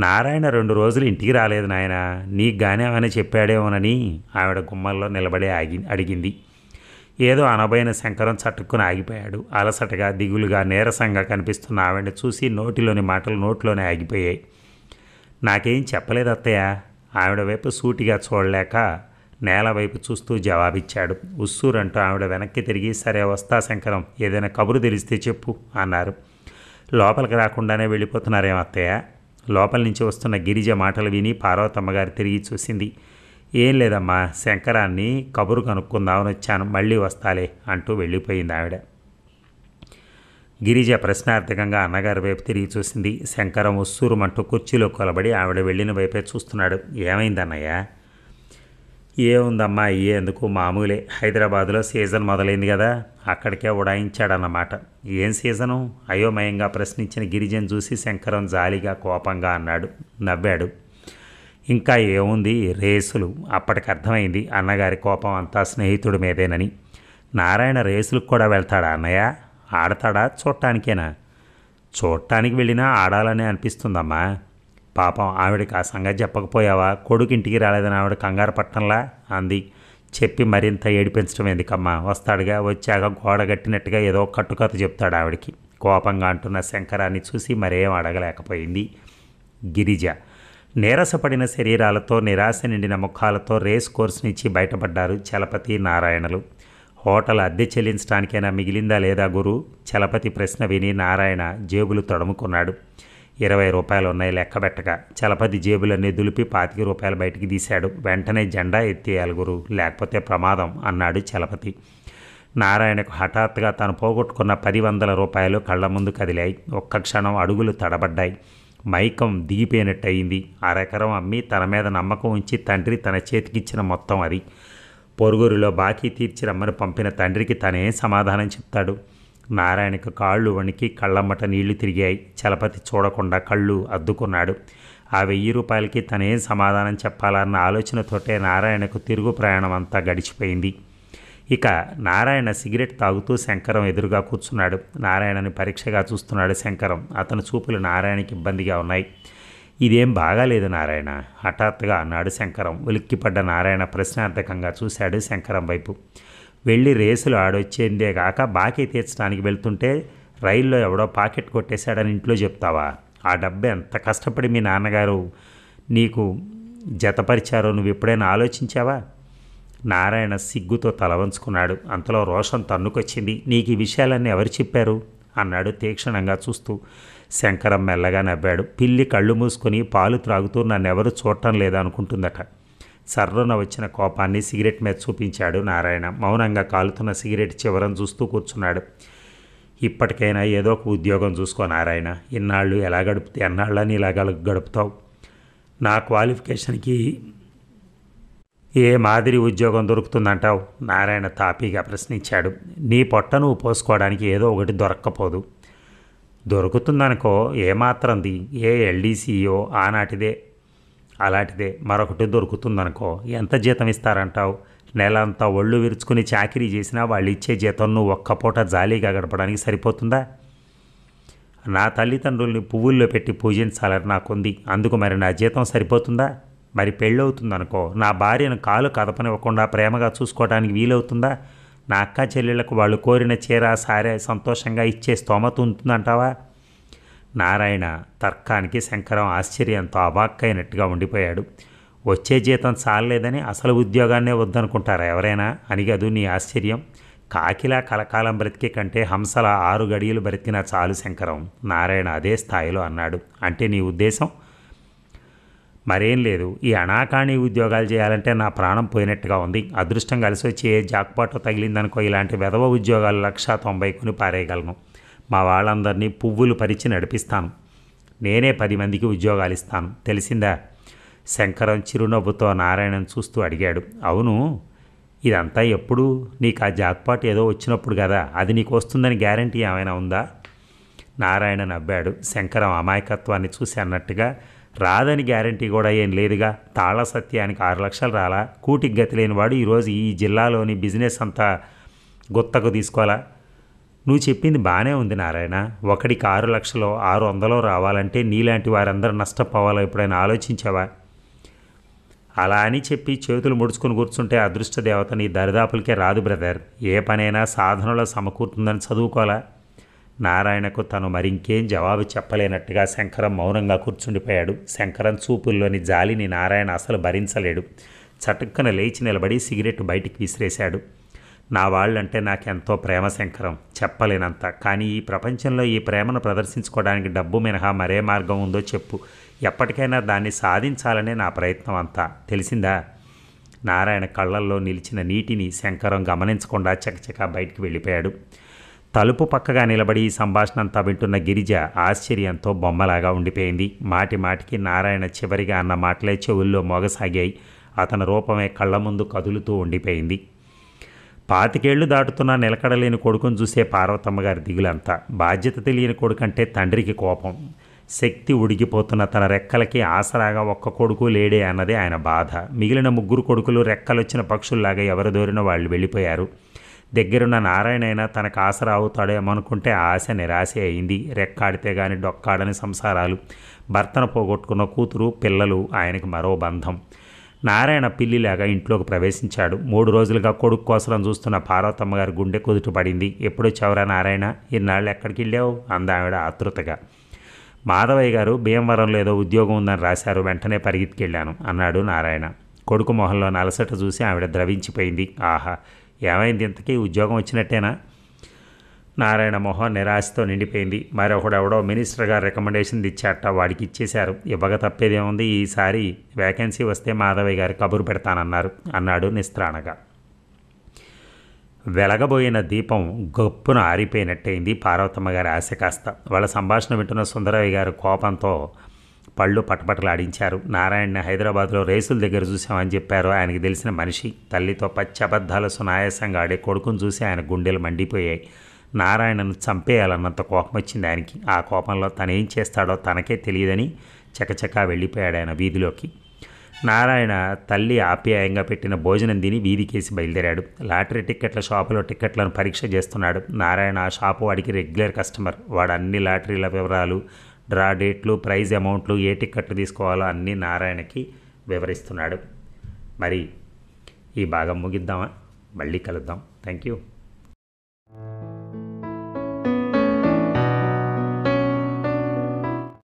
నారాయణ రెండు రోజులు ఇంటికి రాలేదు నాయన నీకు గానే ఏమైనా చెప్పాడేమోనని ఆవిడ గుమ్మల్లో నిలబడే ఆగి అడిగింది ఏదో అనబోయిన శంకరం చట్టుకుని ఆగిపోయాడు అలసటగా దిగులుగా నీరసంగా కనిపిస్తున్న ఆవిడని చూసి నోటిలోని మాటలు నోట్లోనే ఆగిపోయాయి నాకేం చెప్పలేదు అత్తయ్య ఆవిడ వైపు సూటిగా చూడలేక నేల వైపు చూస్తూ జవాబిచ్చాడు ఉస్సూరంటూ ఆవిడ వెనక్కి తిరిగి సరే వస్తా శంకరం ఏదైనా కబురు తెలిస్తే చెప్పు అన్నారు లోపలికి రాకుండానే వెళ్ళిపోతున్నారేం అత్తయ్య లోపల నుంచి వస్తున్న గిరిజ మాటలు విని పార్వతమ్మగారు గారు తిరిగి చూసింది ఏం లేదమ్మా శంకరాన్ని కబురు కనుక్కుందామని వచ్చాను మళ్ళీ వస్తాలే అంటూ వెళ్ళిపోయింది ఆవిడ గిరిజ ప్రశ్నార్థకంగా అన్నగారి వైపు తిరిగి చూసింది శంకరం ఉస్సూరుమంటూ కుర్చీలో కొలబడి ఆవిడ వెళ్ళిన వైపే చూస్తున్నాడు ఏమైందన్నయ్యా ఏముందమ్మా ఎందుకు మామూలే హైదరాబాద్లో సీజన్ మొదలైంది కదా అక్కడికే ఉడాయించాడన్నమాట ఏం సీజను అయోమయంగా ప్రశ్నించిన గిరిజన్ చూసి శంకరం జాలిగా కోపంగా అన్నాడు నవ్వాడు ఇంకా ఏముంది రేసులు అప్పటికి అర్థమైంది అన్నగారి కోపం అంతా స్నేహితుడి మీదేనని నారాయణ రేసులకు కూడా వెళ్తాడా అన్నయ్య ఆడతాడా చూడటానికేనా చూడటానికి వెళ్ళినా ఆడాలని అనిపిస్తుందమ్మా పాపం ఆవిడకి ఆ సంగతి చెప్పకపోయావా కొడుకింటికి రాలేదని ఆవిడ కంగారు పట్టంలా అంది చెప్పి మరింత ఏడిపించడం ఎందుకమ్మా వస్తాడుగా వచ్చాక గోడ కట్టినట్టుగా ఏదో కట్టుకథ చెప్తాడు ఆవిడకి కోపంగా అంటున్న శంకరాన్ని చూసి మరేం అడగలేకపోయింది గిరిజ నీరసపడిన శరీరాలతో నిరాశ నిండిన ముఖాలతో రేస్ కోర్స్ బయటపడ్డారు చలపతి నారాయణలు హోటల్ అద్దె చెల్లించడానికైనా మిగిలిందా లేదా గురు చలపతి ప్రశ్న విని నారాయణ జేబులు తడుముకున్నాడు ఇరవై రూపాయలు ఉన్నాయి లెక్కబెట్టగా చలపతి జేబులన్నీ దులిపి పాతిక రూపాయలు బయటికి తీశాడు వెంటనే జెండా ఎత్తి గురు లేకపోతే ప్రమాదం అన్నాడు చలపతి నారాయణకు హఠాత్తుగా తను పోగొట్టుకున్న పది వందల రూపాయలు కళ్ళ ముందు కదిలాయి ఒక్క క్షణం అడుగులు తడబడ్డాయి మైకం దిగిపోయినట్టు అయింది అరెకరం అమ్మి తన మీద నమ్మకం ఉంచి తండ్రి తన చేతికిచ్చిన మొత్తం అది పొరుగురిలో బాకీ తీర్చి రమ్మని పంపిన తండ్రికి తనే సమాధానం చెప్తాడు నారాయణకు కాళ్ళు వణికి కళ్ళమ్మట నీళ్లు తిరిగాయి చలపతి చూడకుండా కళ్ళు అద్దుకున్నాడు ఆ వెయ్యి రూపాయలకి తనేం సమాధానం చెప్పాలన్న ఆలోచనతోటే నారాయణకు తిరుగు ప్రయాణం అంతా గడిచిపోయింది ఇక నారాయణ సిగరెట్ తాగుతూ శంకరం ఎదురుగా కూర్చున్నాడు నారాయణని పరీక్షగా చూస్తున్నాడు శంకరం అతని చూపులు నారాయణకి ఇబ్బందిగా ఉన్నాయి ఇదేం బాగాలేదు నారాయణ హఠాత్తుగా అన్నాడు శంకరం ఉలిక్కిపడ్డ నారాయణ ప్రశ్నార్థకంగా చూశాడు శంకరం వైపు వెళ్ళి రేసులు ఆడొచ్చేందే కాక బాకీ తీర్చడానికి వెళ్తుంటే రైల్లో ఎవడో పాకెట్ కొట్టేశాడని ఇంట్లో చెప్తావా ఆ డబ్బు ఎంత కష్టపడి మీ నాన్నగారు నీకు జతపరిచారో నువ్వు ఎప్పుడైనా ఆలోచించావా నారాయణ సిగ్గుతో తలవంచుకున్నాడు అంతలో రోషన్ తన్నుకొచ్చింది నీకు ఈ విషయాలన్నీ ఎవరు చెప్పారు అన్నాడు తీక్షణంగా చూస్తూ శంకరం మెల్లగా నవ్వాడు పిల్లి కళ్ళు మూసుకొని పాలు త్రాగుతూ నన్నెవరు చూడటం లేదనుకుంటుందట సర్రున వచ్చిన కోపాన్ని సిగరెట్ మీద చూపించాడు నారాయణ మౌనంగా కాలుతున్న సిగరెట్ చివరం చూస్తూ కూర్చున్నాడు ఇప్పటికైనా ఏదో ఒక ఉద్యోగం చూసుకో నారాయణ ఇన్నాళ్ళు ఎలా గడుపుతే ఎన్నాళ్ళని ఇలా గడుపుతావు నా క్వాలిఫికేషన్కి ఏ మాదిరి ఉద్యోగం దొరుకుతుందంటావు నారాయణ తాపీగా ప్రశ్నించాడు నీ పొట్ట నువ్వు పోసుకోవడానికి ఏదో ఒకటి దొరక్కపోదు దొరుకుతుందనుకో ఏమాత్రంది ఏ ఎల్డీసీఓ ఆనాటిదే అలాంటిదే మరొకటి దొరుకుతుందనుకో ఎంత జీతం ఇస్తారంటావు నెలంతా ఒళ్ళు విరుచుకుని చాకరీ చేసినా వాళ్ళు ఇచ్చే జీతం నువ్వు ఒక్క పూట జాలీగా గడపడానికి సరిపోతుందా నా తల్లిదండ్రుల్ని పువ్వుల్లో పెట్టి పూజించాలని నాకుంది అందుకు మరి నా జీతం సరిపోతుందా మరి పెళ్ళవుతుందనుకో నా భార్యను కాలు కదపనివ్వకుండా ప్రేమగా చూసుకోవడానికి వీలవుతుందా నా అక్క చెల్లెళ్లకు వాళ్ళు కోరిన చీర సారే సంతోషంగా ఇచ్చే స్తోమత ఉంటుందంటావా నారాయణ తర్కానికి శంకరం ఆశ్చర్యంతో అబాక్కైనట్టుగా ఉండిపోయాడు వచ్చే జీతం చాలలేదని అసలు ఉద్యోగాన్నే వద్దనుకుంటారా ఎవరైనా అని కాదు నీ ఆశ్చర్యం కాకిలా కలకాలం బ్రతికే కంటే హంసల ఆరు గడియలు బ్రతికినా చాలు శంకరం నారాయణ అదే స్థాయిలో అన్నాడు అంటే నీ ఉద్దేశం మరేం లేదు ఈ అనాకాణి ఉద్యోగాలు చేయాలంటే నా ప్రాణం పోయినట్టుగా ఉంది అదృష్టం కలిసి వచ్చి ఏ జాక్పాటో తగిలిందనుకో ఇలాంటి విధవ ఉద్యోగాలు లక్ష తొంభై కొని పారేయగలను మా వాళ్ళందరినీ పువ్వులు పరిచి నడిపిస్తాను నేనే పది మందికి ఉద్యోగాలు ఇస్తాను తెలిసిందా శంకరం చిరునవ్వుతో నారాయణను చూస్తూ అడిగాడు అవును ఇదంతా ఎప్పుడు నీకు ఆ జాక్పాట్ ఏదో వచ్చినప్పుడు కదా అది నీకు వస్తుందని గ్యారంటీ ఏమైనా ఉందా నారాయణ నవ్వాడు శంకరం అమాయకత్వాన్ని చూసి అన్నట్టుగా రాదని గ్యారంటీ కూడా ఏం లేదుగా తాళ సత్యానికి ఆరు లక్షలు రాలా కూటికి గతి లేనివాడు ఈరోజు ఈ జిల్లాలోని బిజినెస్ అంతా గుత్తకు తీసుకోవాలా నువ్వు చెప్పింది బాగానే ఉంది నారాయణ ఒకడికి ఆరు లక్షలో ఆరు వందలు రావాలంటే నీలాంటి వారందరూ నష్టపోవాలో ఎప్పుడైనా ఆలోచించావా అలా అని చెప్పి చేతులు ముడుచుకుని కూర్చుంటే అదృష్ట దేవత నీ దరిదాపులకే రాదు బ్రదర్ ఏ పనైనా సాధనలో సమకూరుతుందని చదువుకోలా నారాయణకు తను మరింకేం జవాబు చెప్పలేనట్టుగా శంకరం మౌనంగా కూర్చుండిపోయాడు శంకరం చూపుల్లోని జాలిని నారాయణ అసలు భరించలేడు చటుక్కన లేచి నిలబడి సిగరెట్ బయటికి విసిరేశాడు నా వాళ్ళంటే నాకెంతో ప్రేమ శంకరం చెప్పలేనంత కానీ ఈ ప్రపంచంలో ఈ ప్రేమను ప్రదర్శించుకోవడానికి డబ్బు మినహా మరే మార్గం ఉందో చెప్పు ఎప్పటికైనా దాన్ని సాధించాలనే నా ప్రయత్నం అంతా తెలిసిందా నారాయణ కళ్ళల్లో నిలిచిన నీటిని శంకరం గమనించకుండా చకచకా బయటికి వెళ్ళిపోయాడు తలుపు పక్కగా నిలబడి ఈ సంభాషణ అంతా వింటున్న గిరిజ ఆశ్చర్యంతో బొమ్మలాగా ఉండిపోయింది మాటి మాటికి నారాయణ చివరిగా అన్న మాటలే చెవుల్లో మోగసాగాయి అతని రూపమే కళ్ళ ముందు కదులుతూ ఉండిపోయింది పాతికేళ్లు దాటుతున్న నిలకడలేని కొడుకును చూసే పార్వతమ్మ గారి దిగులంతా బాధ్యత తెలియని కొడుకంటే తండ్రికి కోపం శక్తి ఉడిగిపోతున్న తన రెక్కలకి ఆసరాగా ఒక్క కొడుకు లేడే అన్నది ఆయన బాధ మిగిలిన ముగ్గురు కొడుకులు రెక్కలొచ్చిన పక్షుల్లాగా ఎవరు దోరిన వాళ్ళు వెళ్ళిపోయారు దగ్గరున్న నారాయణైనా తనకు ఆసరా అవుతాడేమో అనుకుంటే ఆశ నిరాశ అయింది రెక్కాడితే గాని డొక్కాడని సంసారాలు భర్తను పోగొట్టుకున్న కూతురు పిల్లలు ఆయనకు మరో బంధం నారాయణ పిల్లిలాగా ఇంట్లోకి ప్రవేశించాడు మూడు రోజులుగా కొడుకు కోసరం చూస్తున్న పార్వతమ్మ గారి గుండె కుదుటపడింది ఎప్పుడు చవరా నారాయణ ఇన్నాళ్ళు ఎక్కడికి వెళ్ళావు అందావిడ ఆతృతగా మాధవయ్య గారు భీమవరంలో ఏదో ఉద్యోగం ఉందని రాశారు వెంటనే పరిగెత్తికెళ్ళాను అన్నాడు నారాయణ కొడుకు మొహంలో నలసట చూసి ఆవిడ ద్రవించిపోయింది ఆహా ఏమైంది ఇంతకీ ఉద్యోగం వచ్చినట్టేనా నారాయణమోహన్ నిరాశతో నిండిపోయింది మరొకడెవడో మినిస్టర్ గారు రికమెండేషన్ ఇచ్చాట వాడికి ఇచ్చేశారు ఇవ్వక తప్పేదేముంది ఈసారి వేకెన్సీ వస్తే మాధవయ్య గారు కబురు పెడతానన్నారు అన్నాడు నిస్త్రాణగా వెలగబోయిన దీపం గొప్పున ఆరిపోయినట్టయింది పార్వతమ్మ గారి ఆశ కాస్త వాళ్ళ సంభాషణ వింటున్న సుందరయ్య గారు కోపంతో పళ్ళు పటపటలాడించారు నారాయణ హైదరాబాద్లో రేసుల దగ్గర చూసామని చెప్పారు ఆయనకు తెలిసిన మనిషి తల్లితో పచ్చి సునాయాసంగా ఆడే కొడుకును చూసి ఆయన గుండెలు మండిపోయాయి నారాయణను చంపేయాలన్నంత కోపం వచ్చింది ఆయనకి ఆ కోపంలో తనేం చేస్తాడో తనకే తెలియదని చకచకా వెళ్ళిపోయాడు ఆయన వీధిలోకి నారాయణ తల్లి ఆప్యాయంగా పెట్టిన భోజనం తిని వీధికేసి బయలుదేరాడు లాటరీ టిక్కెట్ల షాపులో టిక్కెట్లను పరీక్ష చేస్తున్నాడు నారాయణ ఆ షాపు వాడికి రెగ్యులర్ కస్టమర్ వాడు అన్ని లాటరీల వివరాలు డ్రా డేట్లు ప్రైజ్ అమౌంట్లు ఏ టిక్కెట్లు తీసుకోవాలో అన్నీ నారాయణకి వివరిస్తున్నాడు మరి ఈ భాగం ముగిద్దామా మళ్ళీ కలుద్దాం థ్యాంక్ యూ